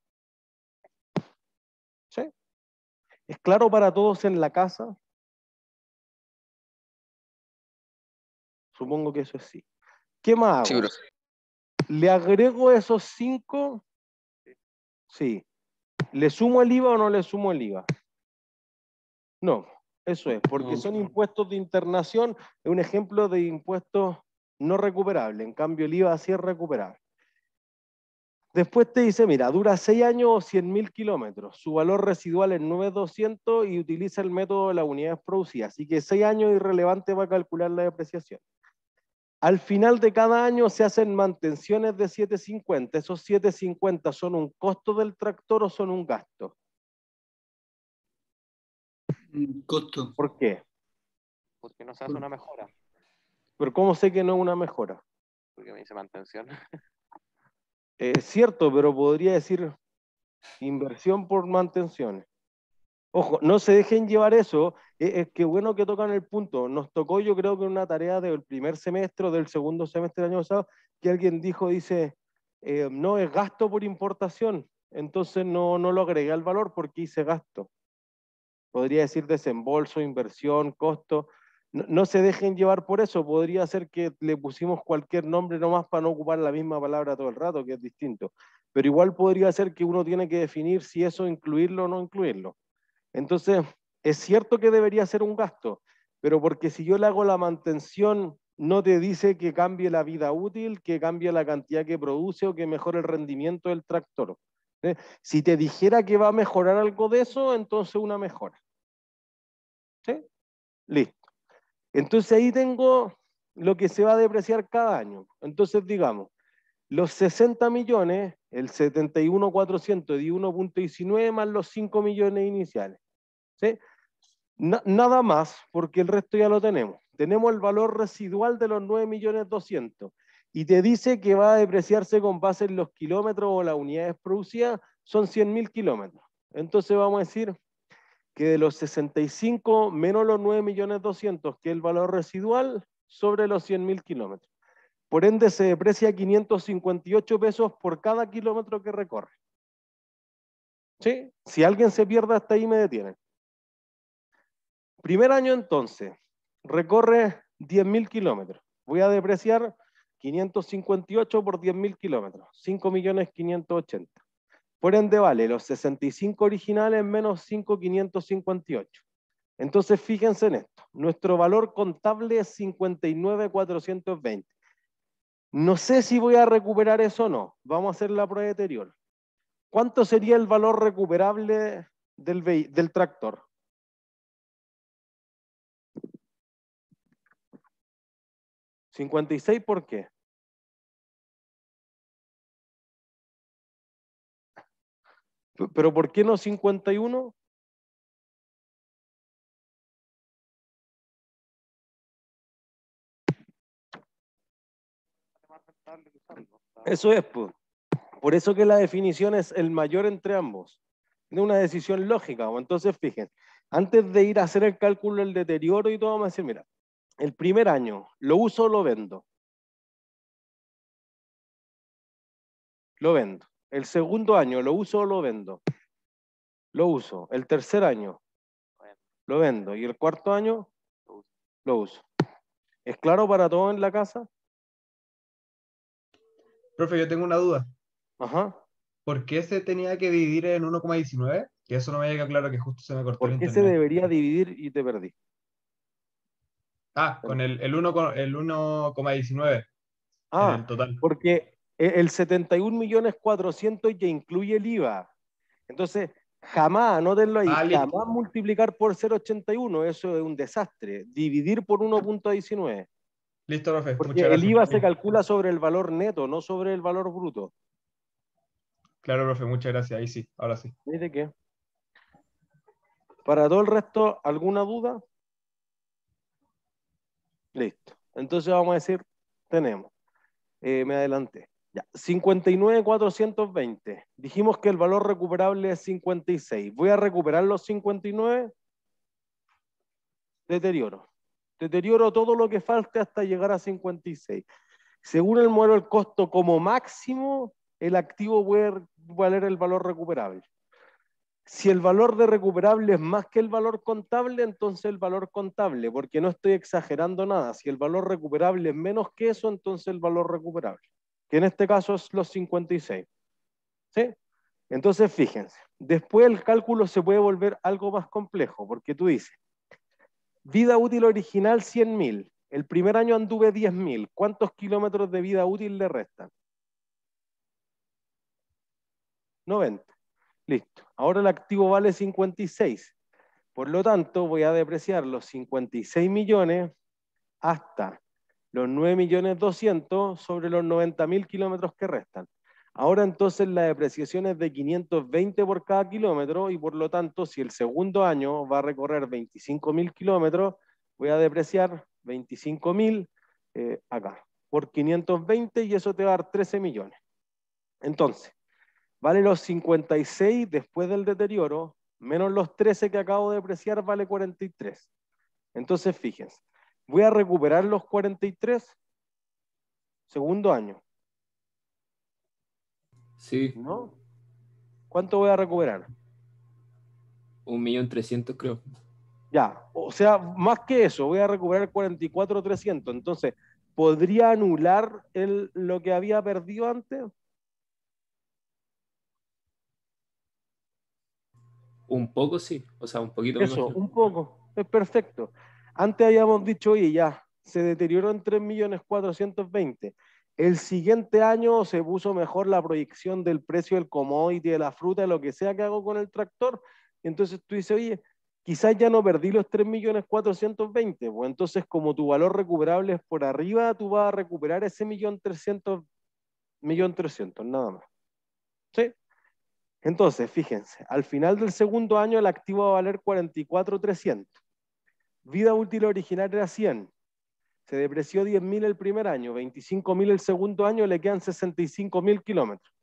¿Sí? ¿Es claro para todos en la casa? Supongo que eso es sí. ¿Qué más? Hago? Le agrego esos cinco? Sí. ¿Le sumo el IVA o no le sumo el IVA? No, eso es, porque son impuestos de internación, es un ejemplo de impuestos no recuperable. En cambio, el IVA sí es recuperable. Después te dice, mira, dura seis años o 100.000 kilómetros. Su valor residual es 9.200 y utiliza el método de las unidades producidas. Así que seis años irrelevante va a calcular la depreciación. Al final de cada año se hacen mantenciones de 750. ¿Esos 750 son un costo del tractor o son un gasto? Costo. ¿Por qué? Porque no se hace una mejora. ¿Pero cómo sé que no es una mejora? Porque me dice mantención. Es eh, cierto, pero podría decir inversión por mantenciones. Ojo, no se dejen llevar eso. Es, eh, eh, que bueno que tocan el punto. Nos tocó, yo creo que una tarea del primer semestre o del segundo semestre del año pasado, que alguien dijo, dice, eh, no es gasto por importación. Entonces no, no lo agregué al valor porque hice gasto. Podría decir desembolso, inversión, costo. no, se dejen llevar por eso. Podría ser que le pusimos cualquier nombre nomás para no ocupar la misma palabra todo el rato, que es distinto. Pero igual podría ser que uno tiene que definir si eso incluirlo o no incluirlo. Entonces, es cierto que debería ser un gasto, pero porque si yo le hago la mantención, no te dice que cambie la vida útil, que cambie la cantidad que produce o que mejore el rendimiento del tractor. ¿Eh? Si te dijera que va a mejorar algo de eso, entonces una mejora. ¿Sí? Listo. Entonces ahí tengo lo que se va a depreciar cada año. Entonces digamos, los 60 millones el 71,400 1.19 más los 5 millones iniciales. ¿sí? nada más, porque el resto ya lo tenemos. Tenemos el valor residual de los 9 millones 200 y te dice que va a depreciarse con base en los kilómetros o las unidades producidas, son 100.000 kilómetros. Entonces vamos a decir que de los 65 menos los 9 millones 200, que es el valor residual, sobre los 100.000 kilómetros. Por ende, se deprecia 558 pesos por cada kilómetro que recorre. ¿Sí? Si alguien se pierde hasta ahí, me detienen. Primer año entonces, recorre 10.000 kilómetros. Voy a depreciar 558 por 10.000 kilómetros, 5.580. Por ende vale los 65 originales menos 5,558. Entonces fíjense en esto, nuestro valor contable es 59,420. No sé si voy a recuperar eso o no. Vamos a hacer la prueba de ¿Cuánto sería el valor recuperable del, del tractor? ¿56 por qué? ¿Pero por qué no 51? Eso es, Por eso que la definición es el mayor entre ambos. Es una decisión lógica. entonces, fíjense, antes de ir a hacer el cálculo del deterioro y todo, vamos a decir, mira, el primer año, ¿lo uso o lo vendo? Lo vendo. El segundo año, ¿lo uso o lo vendo? Lo uso. El tercer año, lo vendo. Y el cuarto año, lo uso. ¿Es claro para todos en la casa? Profe, yo tengo una duda. Ajá. ¿Por qué se tenía que dividir en 1,19? Que eso no me llega claro, que justo se me cortó ¿Por qué se debería dividir y te perdí? Ah, con el, el 1,19. El ah, en total. porque e, el 71 millones 400 ya incluye el IVA. Entonces, jamás, anótenlo ahí, ah, jamás multiplicar por 0,81, eso es un desastre. Dividir por 1,19. Listo, profe. Porque el IVA se calcula sobre el valor neto, no sobre el valor bruto. Claro, profe, muchas gracias. Ahí sí, ahora sí. ¿De qué? Para todo el resto, ¿alguna duda? Listo. Entonces vamos a decir, tenemos. Eh, me adelanté. Ya, 59,420. Dijimos que el valor recuperable es 56. Voy a recuperar los 59. Deterioro. Deterioro todo lo que falte hasta llegar a 56. Según el modelo del costo, como máximo, el activo puede valer el valor recuperable. Si el valor de recuperable es más que el valor contable, entonces el valor contable, porque no estoy exagerando nada. Si el valor recuperable es menos que eso, entonces el valor recuperable, que en este caso es los 56. Entonces, fíjense, después el cálculo se puede volver algo más complejo, porque tú dices, Vida útil original 100.000. El primer año anduve 10.000. ¿Cuántos kilómetros de vida útil le restan? 90. Listo. Ahora el activo vale 56. Por lo tanto, voy a depreciar los 56 millones hasta los 9.200.000 sobre los 90.000 kilómetros que restan. Ahora entonces la depreciación es de 520 por cada kilómetro y por lo tanto si el segundo año va a recorrer 25.000 kilómetros, voy a depreciar 25.000 eh, acá por 520 y eso te va a dar 13 millones. Entonces, vale los 56 después del deterioro, menos los 13 que acabo de depreciar vale 43. Entonces, fíjense, voy a recuperar los 43 segundo año Sí. ¿No? ¿Cuánto voy a recuperar? Un millón trescientos, creo. Ya, o sea, más que eso, voy a recuperar 44,300. Entonces, ¿podría anular el, lo que había perdido antes? Un poco sí, o sea, un poquito Eso, un poco, es perfecto. Antes habíamos dicho, oye, ya, se deterioró en 3.420. El siguiente año se puso mejor la proyección del precio del commodity, de la fruta, de lo que sea que hago con el tractor. Entonces tú dices, oye, quizás ya no perdí los 3.420.000, pues entonces como tu valor recuperable es por arriba, tú vas a recuperar ese millón 300 millón nada más. ¿Sí? Entonces, fíjense, al final del segundo año el activo va a valer 44.300. Vida útil original era 100. Se depreció 10.000 el primer año, 25.000 el segundo año, le quedan 65.000 kilómetros.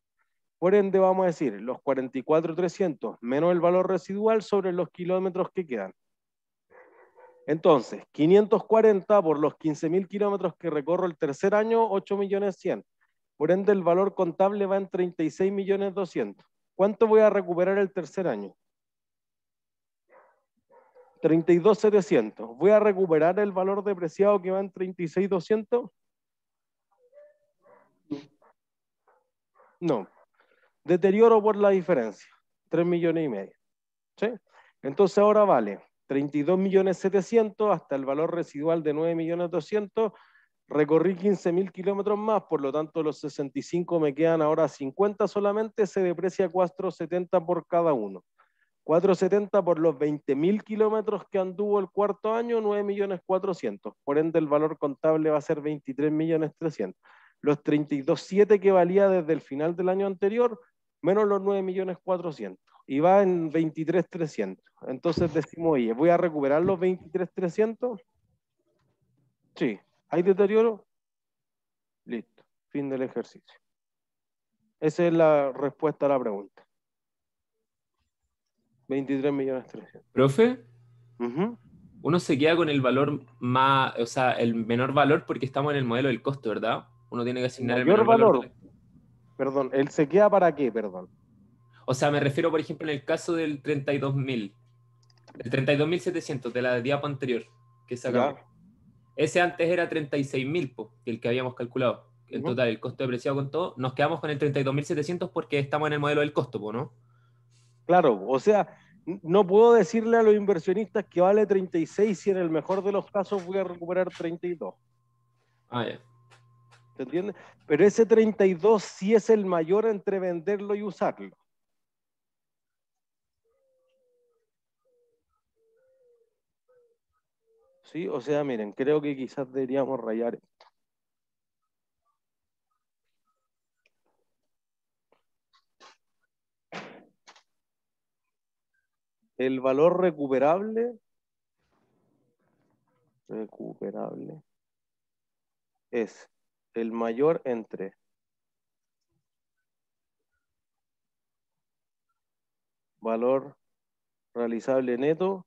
Por ende, vamos a decir, los 44.300 menos el valor residual sobre los kilómetros que quedan. Entonces, 540 por los 15.000 kilómetros que recorro el tercer año, 8.100.000. Por ende, el valor contable va en 36.200.000. ¿Cuánto voy a recuperar el tercer año? 32,700. Voy a recuperar el valor depreciado que va en 36,200. No. Deterioro por la diferencia. 3 millones y medio. ¿Sí? Entonces ahora vale 32 hasta el valor residual de 9,200. Recorrí 15.000 kilómetros más, por lo tanto los 65 me quedan ahora 50 solamente, se deprecia 4,70 por cada uno. 470 por los 20.000 kilómetros que anduvo el cuarto año, cuatrocientos. Por ende, el valor contable va a ser trescientos. Los 32.7 que valía desde el final del año anterior, menos los cuatrocientos. Y va en 23.300. Entonces decimos, oye, ¿voy a recuperar los 23.300? Sí. ¿Hay deterioro? Listo. Fin del ejercicio. Esa es la respuesta a la pregunta. 23 millones 300. ¿Profe? Uno se queda con el valor más, o sea, el menor valor porque estamos en el modelo del costo, ¿verdad? Uno tiene que asignar el, menor valor. Perdón, ¿el se queda para qué, perdón? O sea, me refiero, por ejemplo, en el caso del 32.000, el 32.700 de la diapo anterior que sacamos. Ese antes era 36.000, el que habíamos calculado. En total, el costo depreciado con todo. Nos quedamos con el 32.700 porque estamos en el modelo del costo, ¿no? Claro, o sea, no puedo decirle a los inversionistas que vale 36 y en el mejor de los casos voy a recuperar 32. Ah, ya. ¿Te entiendes? Pero ese 32 sí es el mayor entre venderlo y usarlo. Sí, o sea, miren, creo que quizás deberíamos rayar esto. el valor recuperable, recuperable, es el mayor entre valor realizable neto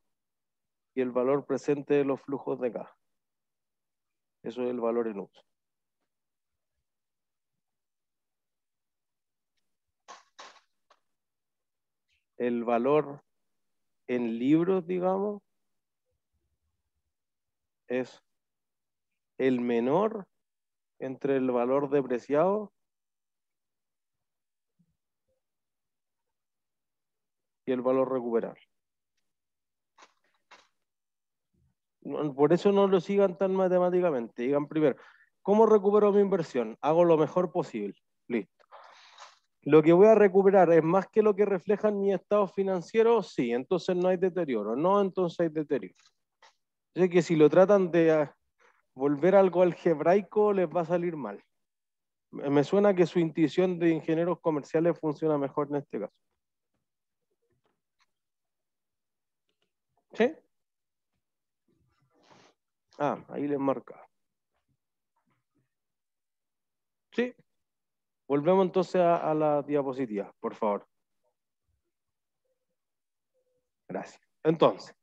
y el valor presente de los flujos de caja. Eso es el valor en uso. El valor en libros, digamos, es el menor entre el valor depreciado y el valor recuperar Por eso no lo sigan tan matemáticamente. Digan primero, ¿cómo recupero mi inversión? Hago lo mejor posible. Listo lo que voy a recuperar es más que lo que reflejan mi estado financiero, sí, entonces no hay deterioro, no, entonces hay deterioro. Sé que si lo tratan de volver algo algebraico, les va a salir mal. Me suena que su intuición de ingenieros comerciales funciona mejor en este caso. ¿Sí? Ah, ahí les marca. Sí, Volvemos entonces a, la diapositiva, por favor. Gracias. Entonces,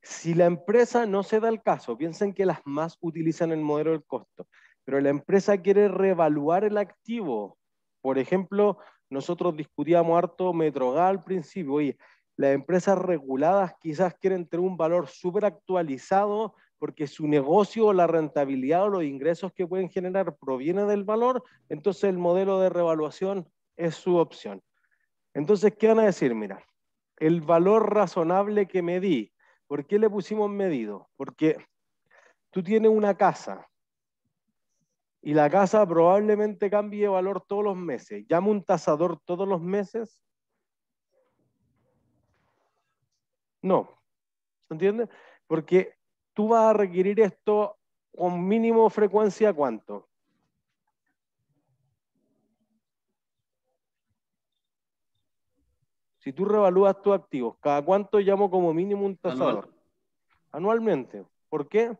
si la empresa no se da el caso, piensen que las más utilizan el modelo del costo, pero la empresa quiere reevaluar el activo. Por ejemplo, nosotros discutíamos harto Metrogal al principio, oye, las empresas reguladas quizás quieren tener un valor súper actualizado porque su negocio o la rentabilidad o los ingresos que pueden generar proviene del valor, entonces el modelo de revaluación es su opción. Entonces, ¿qué van a decir? Mira, el valor razonable que medí, ¿por qué le pusimos medido? Porque tú tienes una casa y la casa probablemente cambie de valor todos los meses. Llama un tasador todos los meses. No, ¿entiende Porque tú vas a requerir esto con mínimo frecuencia, ¿cuánto? Si tú revalúas tus activos, ¿cada cuánto llamo como mínimo un tasador? Anualmente. ¿Por qué?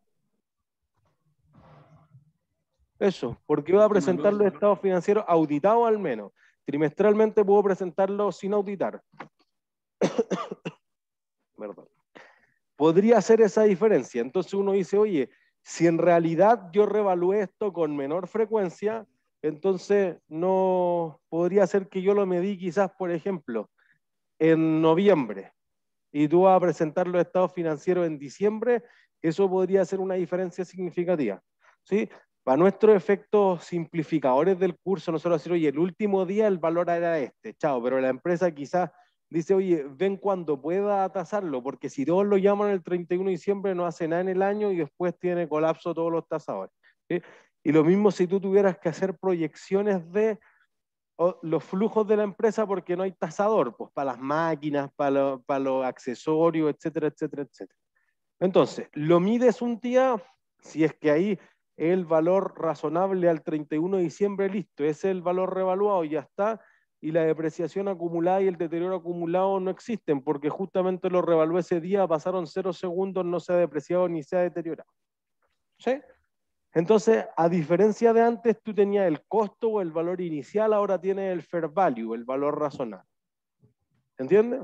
Eso, porque voy a presentar los estados financieros auditados al menos. Trimestralmente puedo presentarlo sin auditar. Perdón podría ser esa diferencia. Entonces uno dice, oye, si en realidad yo revalué esto con menor frecuencia, entonces no podría ser que yo lo medí quizás, por ejemplo, en noviembre y tú vas a presentar los estados financieros en diciembre, eso podría ser una diferencia significativa. ¿sí? Para nuestros efectos simplificadores del curso, nosotros decimos, oye, el último día el valor era este, chao, pero la empresa quizás dice, oye, ven cuando pueda tasarlo, porque si todos lo llaman el 31 de diciembre, no hace nada en el año y después tiene colapso todos los tasadores. Y lo mismo si tú tuvieras que hacer proyecciones de los flujos de la empresa porque no hay tasador, pues para las máquinas, para, para los accesorios, etcétera, etcétera, etcétera. Entonces, lo mides un día, si es que ahí el valor razonable al 31 de diciembre, listo, ese es el valor revaluado, y ya está, y la depreciación acumulada y el deterioro acumulado no existen, porque justamente lo revalué ese día, pasaron cero segundos, no se ha depreciado ni se ha deteriorado. ¿Sí? Entonces, a diferencia de antes, tú tenías el costo o el valor inicial, ahora tienes el fair value, el valor razonable. ¿Entiendes?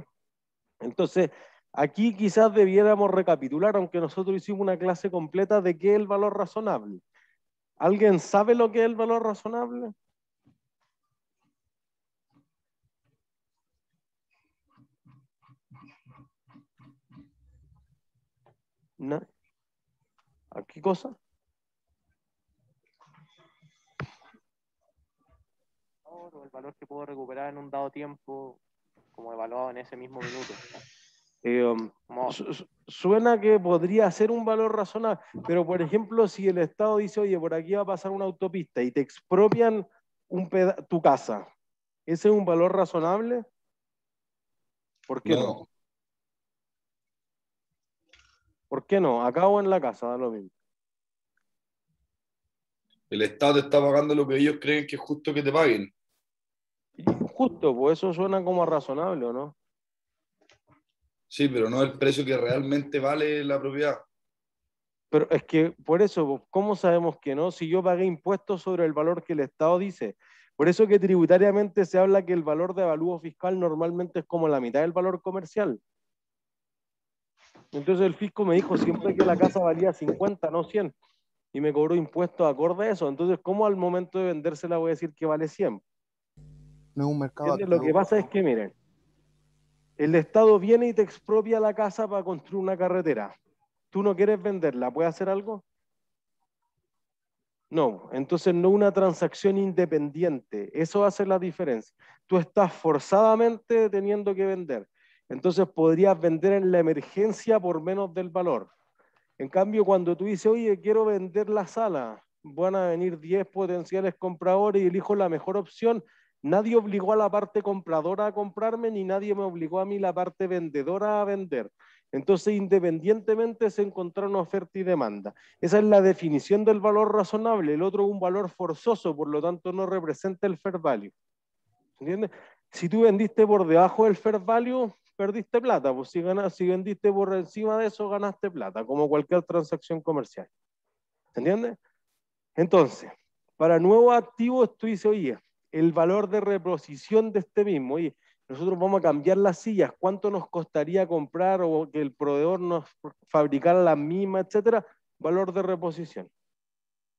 Entonces, aquí quizás debiéramos recapitular, aunque nosotros hicimos una clase completa de qué es el valor razonable. ¿Alguien sabe lo que es el valor razonable? ¿No? ¿A qué cosa? O el valor que puedo recuperar en un dado tiempo, como evaluado en ese mismo minuto. Eh, um, suena que podría ser un valor razonable, pero por ejemplo, si el Estado dice, oye, por aquí va a pasar una autopista y te expropian tu casa, ¿ese es un valor razonable? ¿Por qué no? ¿Por qué no? Acá o en la casa, da lo mismo. El Estado te está pagando lo que ellos creen que es justo que te paguen. Justo, pues eso suena como razonable, ¿o no? Sí, pero no el precio que realmente vale la propiedad. Pero es que por eso, pues, ¿cómo sabemos que no? Si yo pagué impuestos sobre el valor que el Estado dice. Por eso que tributariamente se habla que el valor de avalúo fiscal normalmente es como la mitad del valor comercial. Entonces el fisco me dijo siempre que la casa valía 50, no 100, y me cobró impuestos acorde a eso. Entonces, ¿cómo al momento de vendérsela voy a decir que vale 100? No es un mercado. Lo que pasa es que, miren, el Estado viene y te expropia la casa para construir una carretera. Tú no quieres venderla, ¿puedes hacer algo? No, entonces no una transacción independiente. Eso hace la diferencia. Tú estás forzadamente teniendo que vender. Entonces podrías vender en la emergencia por menos del valor. En cambio, cuando tú dices, oye, quiero vender la sala, van a venir 10 potenciales compradores y elijo la mejor opción, nadie obligó a la parte compradora a comprarme ni nadie me obligó a mí la parte vendedora a vender. Entonces, independientemente se encontraron oferta y demanda. Esa es la definición del valor razonable. El otro es un valor forzoso, por lo tanto no representa el fair value. Si tú vendiste por debajo del fair value, perdiste plata, pues si, vendiste por encima de eso, ganaste plata, como cualquier transacción comercial. ¿Entiendes? Entonces, para nuevo activo, esto dices, oye, el valor de reposición de este mismo, oye, nosotros vamos a cambiar las sillas, cuánto nos costaría comprar o que el proveedor nos fabricara la misma, etcétera, valor de reposición.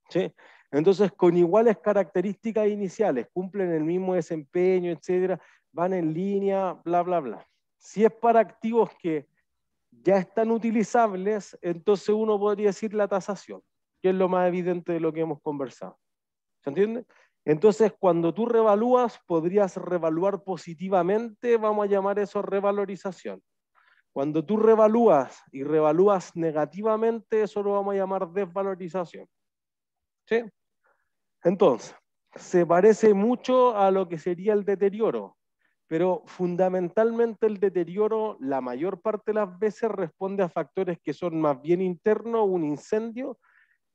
¿Sí? Entonces, con iguales características iniciales, cumplen el mismo desempeño, etcétera, van en línea, bla, bla, bla. Si es para activos que ya están utilizables, entonces uno podría decir la tasación, que es lo más evidente de lo que hemos conversado. ¿Se entiende? Entonces, cuando tú revalúas, podrías revaluar positivamente, vamos a llamar eso revalorización. Cuando tú revalúas y revalúas negativamente, eso lo vamos a llamar desvalorización. ¿Sí? Entonces, se parece mucho a lo que sería el deterioro pero fundamentalmente el deterioro la mayor parte de las veces responde a factores que son más bien internos, un incendio.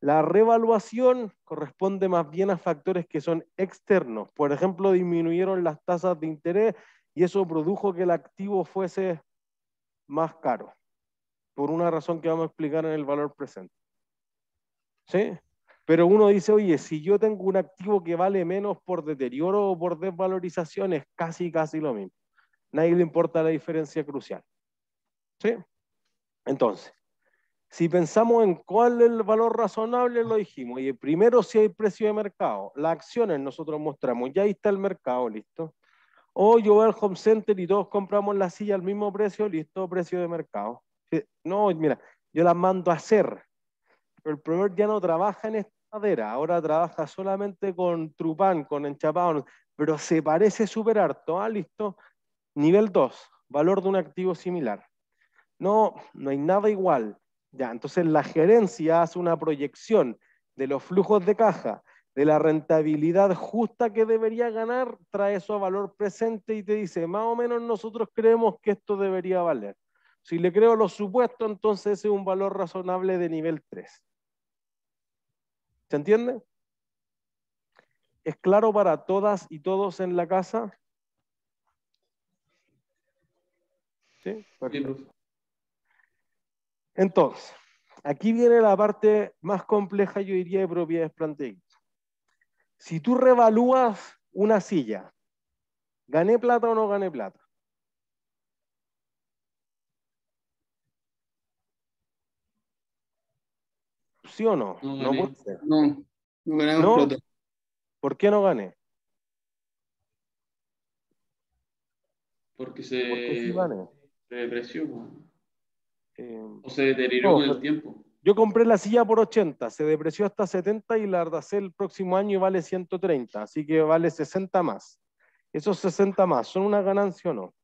La revaluación corresponde más bien a factores que son externos. Por ejemplo, disminuyeron las tasas de interés y eso produjo que el activo fuese más caro, por una razón que vamos a explicar en el valor presente. ¿Sí? Pero uno dice, oye, si yo tengo un activo que vale menos por deterioro o por desvalorización, es casi, casi lo mismo. Nadie le importa la diferencia crucial. ¿Sí? Entonces, si pensamos en cuál es el valor razonable, lo dijimos. Y primero, si hay precio de mercado. Las acciones nosotros mostramos. Ya ahí está el mercado, listo. O yo voy al home center y todos compramos la silla al mismo precio, listo, precio de mercado. No, mira, yo las mando a hacer. Pero el proveedor ya no trabaja en esta madera, ahora trabaja solamente con trupán, con enchapado, pero se parece superar, harto. Ah, listo. Nivel 2, valor de un activo similar. No, no hay nada igual. Ya, entonces la gerencia hace una proyección de los flujos de caja, de la rentabilidad justa que debería ganar, trae eso a valor presente y te dice, más o menos nosotros creemos que esto debería valer. Si le creo lo supuesto, entonces es un valor razonable de nivel 3. ¿Se entiende? ¿Es claro para todas y todos en la casa? ¿Sí? Pues. Entonces, aquí viene la parte más compleja, yo diría, de propiedades planteadas. Si tú revalúas una silla, ¿gané plata o no gané plata? ¿sí o no? No, no puede No, no ¿Por qué no gane? Porque se, se depreció. Eh, o se deterioró el tiempo. Yo compré la silla por 80, se depreció hasta 70 y la ardacé el próximo año y vale 130, así que vale 60 más. Esos 60 más, ¿son una ganancia o no?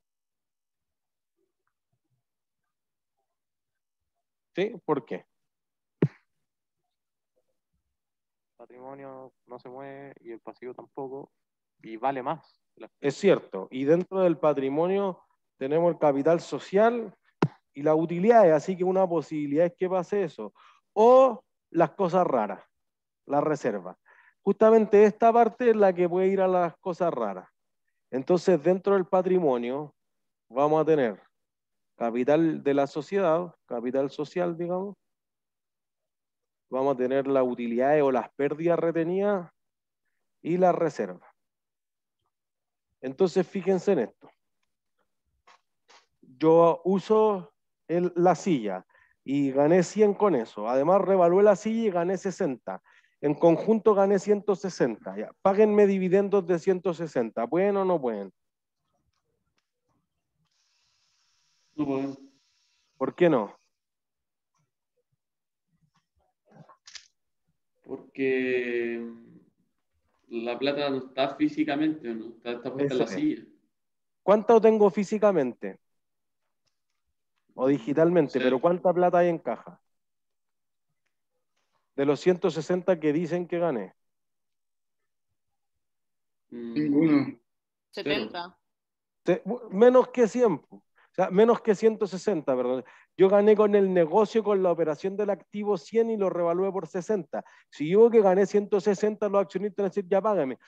¿Sí? ¿Por qué? patrimonio no se mueve y el pasivo tampoco, y vale más. Es cierto, y dentro del patrimonio tenemos el capital social y la utilidades, así que una posibilidad es que pase eso. O las cosas raras, la reserva Justamente esta parte es la que puede ir a las cosas raras. Entonces, dentro del patrimonio vamos a tener capital de la sociedad, capital social, digamos, vamos a tener las utilidades o las pérdidas retenidas y la reserva Entonces, fíjense en esto. Yo uso la silla y gané 100 con eso. Además, revalué la silla y gané 60. En conjunto gané 160. páguenme dividendos de 160. ¿Pueden o no pueden? No pueden. ¿Por qué no? porque la plata no está físicamente, no está, puesta en la silla. ¿Cuánto tengo físicamente? O digitalmente, pero ¿cuánta plata hay en caja? De los 160 que dicen que gané. Mm. Ninguno. 70. Menos que 100 menos que 160, perdón. Yo gané con el negocio, con la operación del activo 100 y lo revalué por 60. Si yo que gané 160, los accionistas van a decir, ya págame.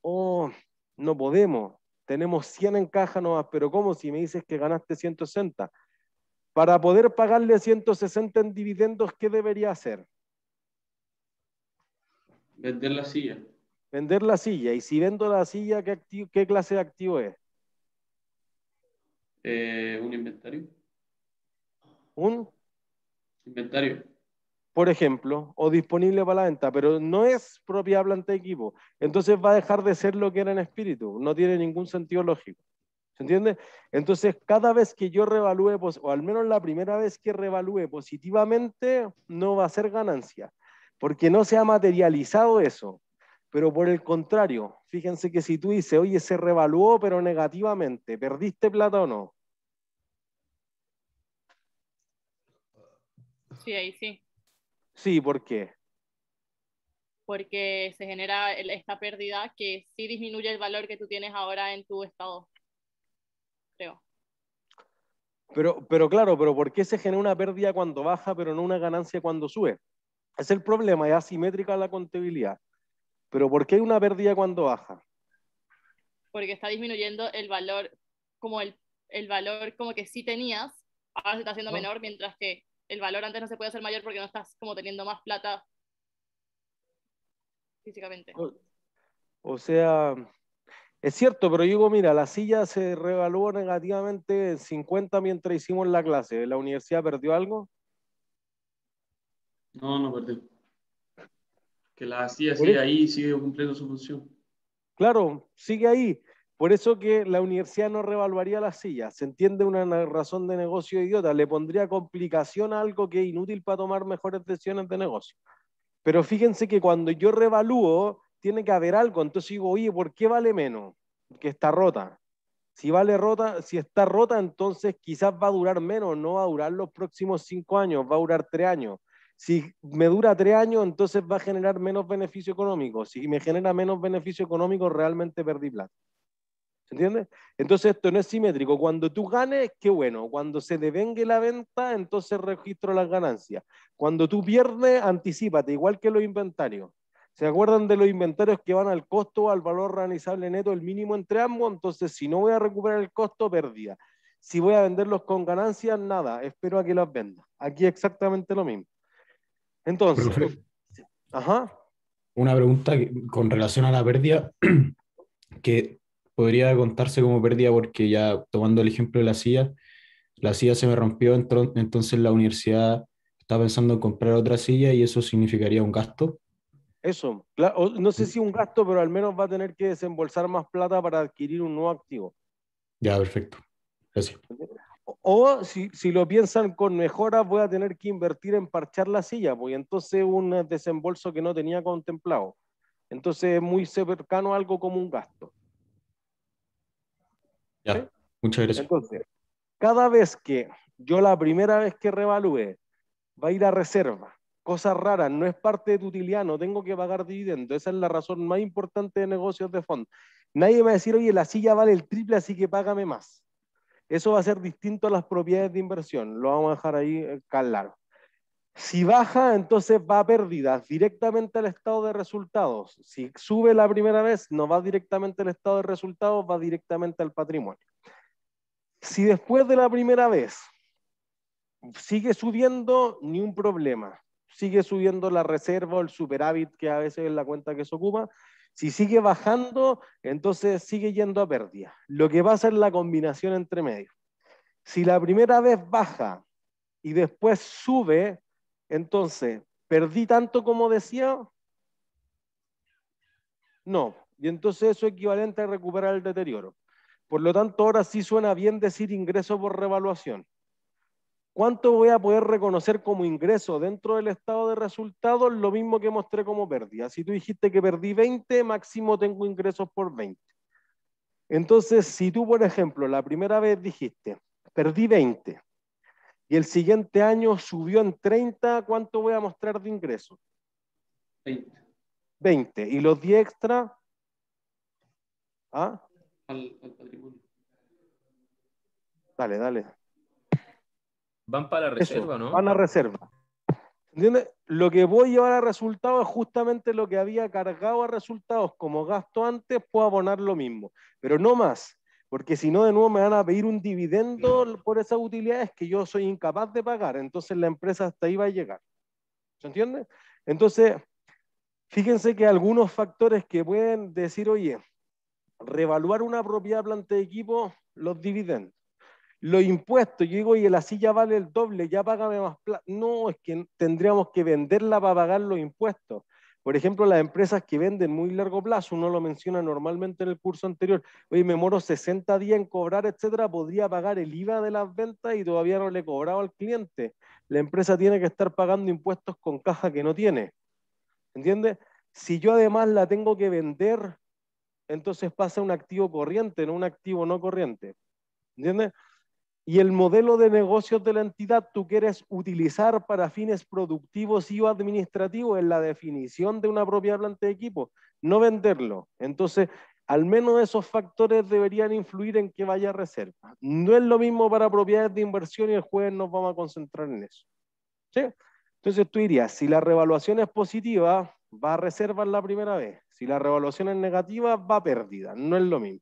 Oh, no podemos. Tenemos 100 en caja nomás, pero ¿cómo si me dices que ganaste 160? Para poder pagarle 160 en dividendos, ¿qué debería hacer? Vender la silla. Vender la silla. Y si vendo la silla, ¿qué, qué clase de activo es? Eh, un inventario. ¿Un? Inventario. Por ejemplo, o disponible para la venta, pero no es propia planta equipo. Entonces va a dejar de ser lo que era en espíritu. No tiene ningún sentido lógico. ¿Se entiende? Entonces, cada vez que yo revalúe, pues, o al menos la primera vez que revalúe positivamente, no va a ser ganancia, porque no se ha materializado eso. Pero por el contrario, fíjense que si tú dices, oye, se revaluó pero negativamente, ¿perdiste plata o no? Sí, ahí sí. Sí, ¿por qué? Porque se genera esta pérdida que sí disminuye el valor que tú tienes ahora en tu estado, creo. Pero, pero claro, pero ¿por qué se genera una pérdida cuando baja, pero no una ganancia cuando sube? Es el problema, es asimétrica la contabilidad. Pero ¿por qué hay una pérdida cuando baja? Porque está disminuyendo el valor, como el, valor como que sí tenías, ahora se está haciendo menor, mientras que el valor antes no se puede hacer mayor porque no estás como teniendo más plata físicamente. O, o sea, es cierto, pero digo, mira, la silla se revaluó negativamente en 50 mientras hicimos la clase. ¿La universidad perdió algo? No, no perdió que la silla sigue ahí sigue cumpliendo su función. Claro, sigue ahí. Por eso que la universidad no revaluaría la silla. Se entiende una razón de negocio idiota. Le pondría complicación a algo que es inútil para tomar mejores decisiones de negocio. Pero fíjense que cuando yo revalúo, tiene que haber algo. Entonces digo, oye, ¿por qué vale menos? que está rota. Si vale rota, si está rota, entonces quizás va a durar menos, no va a durar los próximos cinco años, va a durar tres años. Si me dura tres años, entonces va a generar menos beneficio económico. Si me genera menos beneficio económico, realmente perdí plata. ¿Se entiende? Entonces esto no es simétrico. Cuando tú ganes, qué bueno. Cuando se vengue la venta, entonces registro las ganancias. Cuando tú pierdes, anticipate, igual que los inventarios. ¿Se acuerdan de los inventarios que van al costo, al valor realizable neto, el mínimo entre ambos? Entonces, si no voy a recuperar el costo, perdía. Si voy a venderlos con ganancias, nada. Espero a que las venda. Aquí exactamente lo mismo. Entonces, Una pregunta con relación a la pérdida, que podría contarse como pérdida porque ya tomando el ejemplo de la silla, la silla se me rompió, entonces la universidad está pensando en comprar otra silla y eso significaría un gasto. Eso, no sé mm. si un gasto, pero al menos va a tener que desembolsar más plata para adquirir un nuevo activo. Ya, perfecto. Gracias o si, lo piensan con mejoras, voy a tener que invertir en parchar la silla, porque entonces un eh, desembolso que no tenía contemplado. Entonces es muy cercano a algo como un gasto. Ya, muchas gracias. Entonces, cada vez que yo la primera vez que revalúe va a ir a reserva, cosas raras, no es parte de tu utilidad, tengo que pagar dividendos. Esa es la razón más importante de negocios de fondo. Nadie me va a decir, oye, la silla vale el triple, así que págame más. Eso va a ser distinto a las propiedades de inversión. Lo vamos a dejar ahí eh, claro. Si baja, entonces va a pérdidas directamente al estado de resultados. Si sube la primera vez, no va directamente al estado de resultados, va directamente al patrimonio. Si después de la primera vez sigue subiendo, ni un problema. Sigue subiendo la reserva o el superávit que a veces es la cuenta que se ocupa, si sigue bajando, entonces sigue yendo a pérdida. Lo que va a ser la combinación entre medios. Si la primera vez baja y después sube, entonces, ¿perdí tanto como decía? No. Y entonces eso es equivalente a recuperar el deterioro. Por lo tanto, ahora sí suena bien decir ingreso por revaluación. ¿Cuánto voy a poder reconocer como ingreso dentro del estado de resultados? Lo mismo que mostré como pérdida. Si tú dijiste que perdí 20, máximo tengo ingresos por 20. Entonces, si tú, por ejemplo, la primera vez dijiste, perdí 20, y el siguiente año subió en 30, ¿cuánto voy a mostrar de ingreso? 20. 20. ¿Y los 10 extra? ¿Ah? al patrimonio. Dale, dale. Van para la reserva, ¿no? Van a reserva. ¿Entiendes? Lo que voy a llevar a resultados es justamente lo que había cargado a resultados como gasto antes, puedo abonar lo mismo, pero no más, porque si no, de nuevo me van a pedir un dividendo por esas utilidades que yo soy incapaz de pagar, entonces la empresa hasta ahí va a llegar. ¿Se entiende? Entonces, fíjense que algunos factores que pueden decir, oye, revaluar una propiedad planta de equipo, los dividendos los impuestos. Yo digo, oye, la silla vale el doble, ya págame más plata. No, es que tendríamos que venderla para pagar los impuestos. Por ejemplo, las empresas que venden muy largo plazo, uno lo menciona normalmente en el curso anterior, oye, me moro 60 días en cobrar, etcétera, podría pagar el IVA de las ventas y todavía no le he cobrado al cliente. La empresa tiene que estar pagando impuestos con caja que no tiene. ¿Entiendes? Si yo además la tengo que vender, entonces pasa un activo corriente, no un activo no corriente. ¿Entiendes? y el modelo de negocios de la entidad tú quieres utilizar para fines productivos y o administrativos en la definición de una propia planta de equipo, no venderlo. Entonces, al menos esos factores deberían influir en que vaya a reserva. No es lo mismo para propiedades de inversión y el jueves nos vamos a concentrar en eso. Entonces tú dirías, si la revaluación es positiva, va a reserva la primera vez. Si la revaluación es negativa, va a pérdida. No es lo mismo.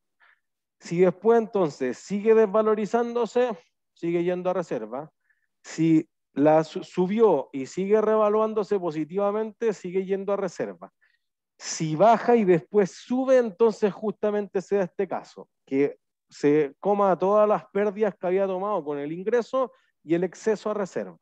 Si después entonces sigue desvalorizándose, sigue yendo a reserva. Si la subió y sigue revaluándose positivamente, sigue yendo a reserva. Si baja y después sube, entonces justamente sea este caso, que se coma todas las pérdidas que había tomado con el ingreso y el exceso a reserva.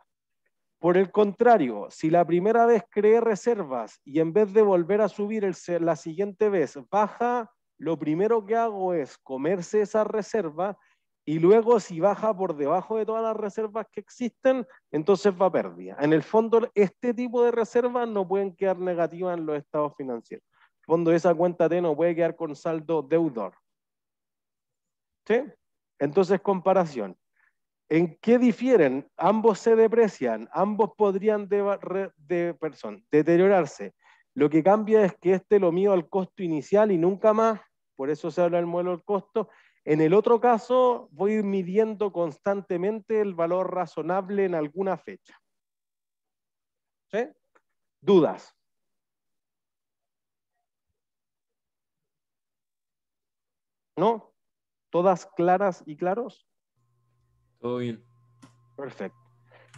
Por el contrario, si la primera vez cree reservas y en vez de volver a subir la siguiente vez baja, lo primero que hago es comerse esa reserva y luego si baja por debajo de todas las reservas que existen, entonces va a pérdida. En el fondo, este tipo de reservas no pueden quedar negativas en los estados financieros. En el fondo, esa cuenta T no puede quedar con saldo deudor. ¿Sí? Entonces, comparación. ¿En qué difieren? Ambos se deprecian, ambos podrían deteriorarse. Lo que cambia es que este lo mío al costo inicial y nunca más por eso se habla del modelo del costo. En el otro caso, voy midiendo constantemente el valor razonable en alguna fecha. ¿Sí? ¿Dudas? ¿No? ¿Todas claras y claros? Todo bien. Perfecto.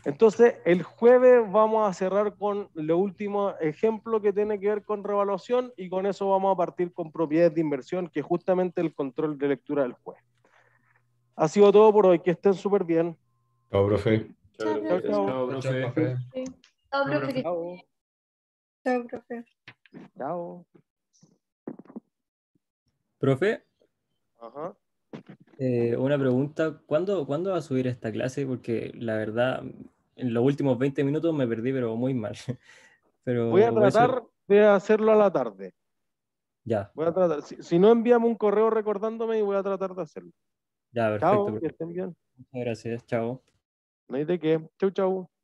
Entonces, el jueves vamos a cerrar con el último ejemplo que tiene que ver con revaluación y con eso vamos a partir con propiedades de inversión, que es justamente el control de lectura del juez. Ha sido todo por hoy, que estén súper bien. Chao, profe. Chao, profe. Chao, profe. Chao, profe. Chao, profe. Profe. Ajá. Eh, una pregunta, ¿cuándo, ¿cuándo va a subir esta clase? Porque la verdad en los últimos 20 minutos me perdí, pero muy mal. Pero voy a tratar de hacerlo a la tarde. Ya. Voy a tratar. Si, no enviamos un correo recordándome y voy a tratar de hacerlo. Ya, perfecto. gracias. Chao. No hay de qué. Chau, chau.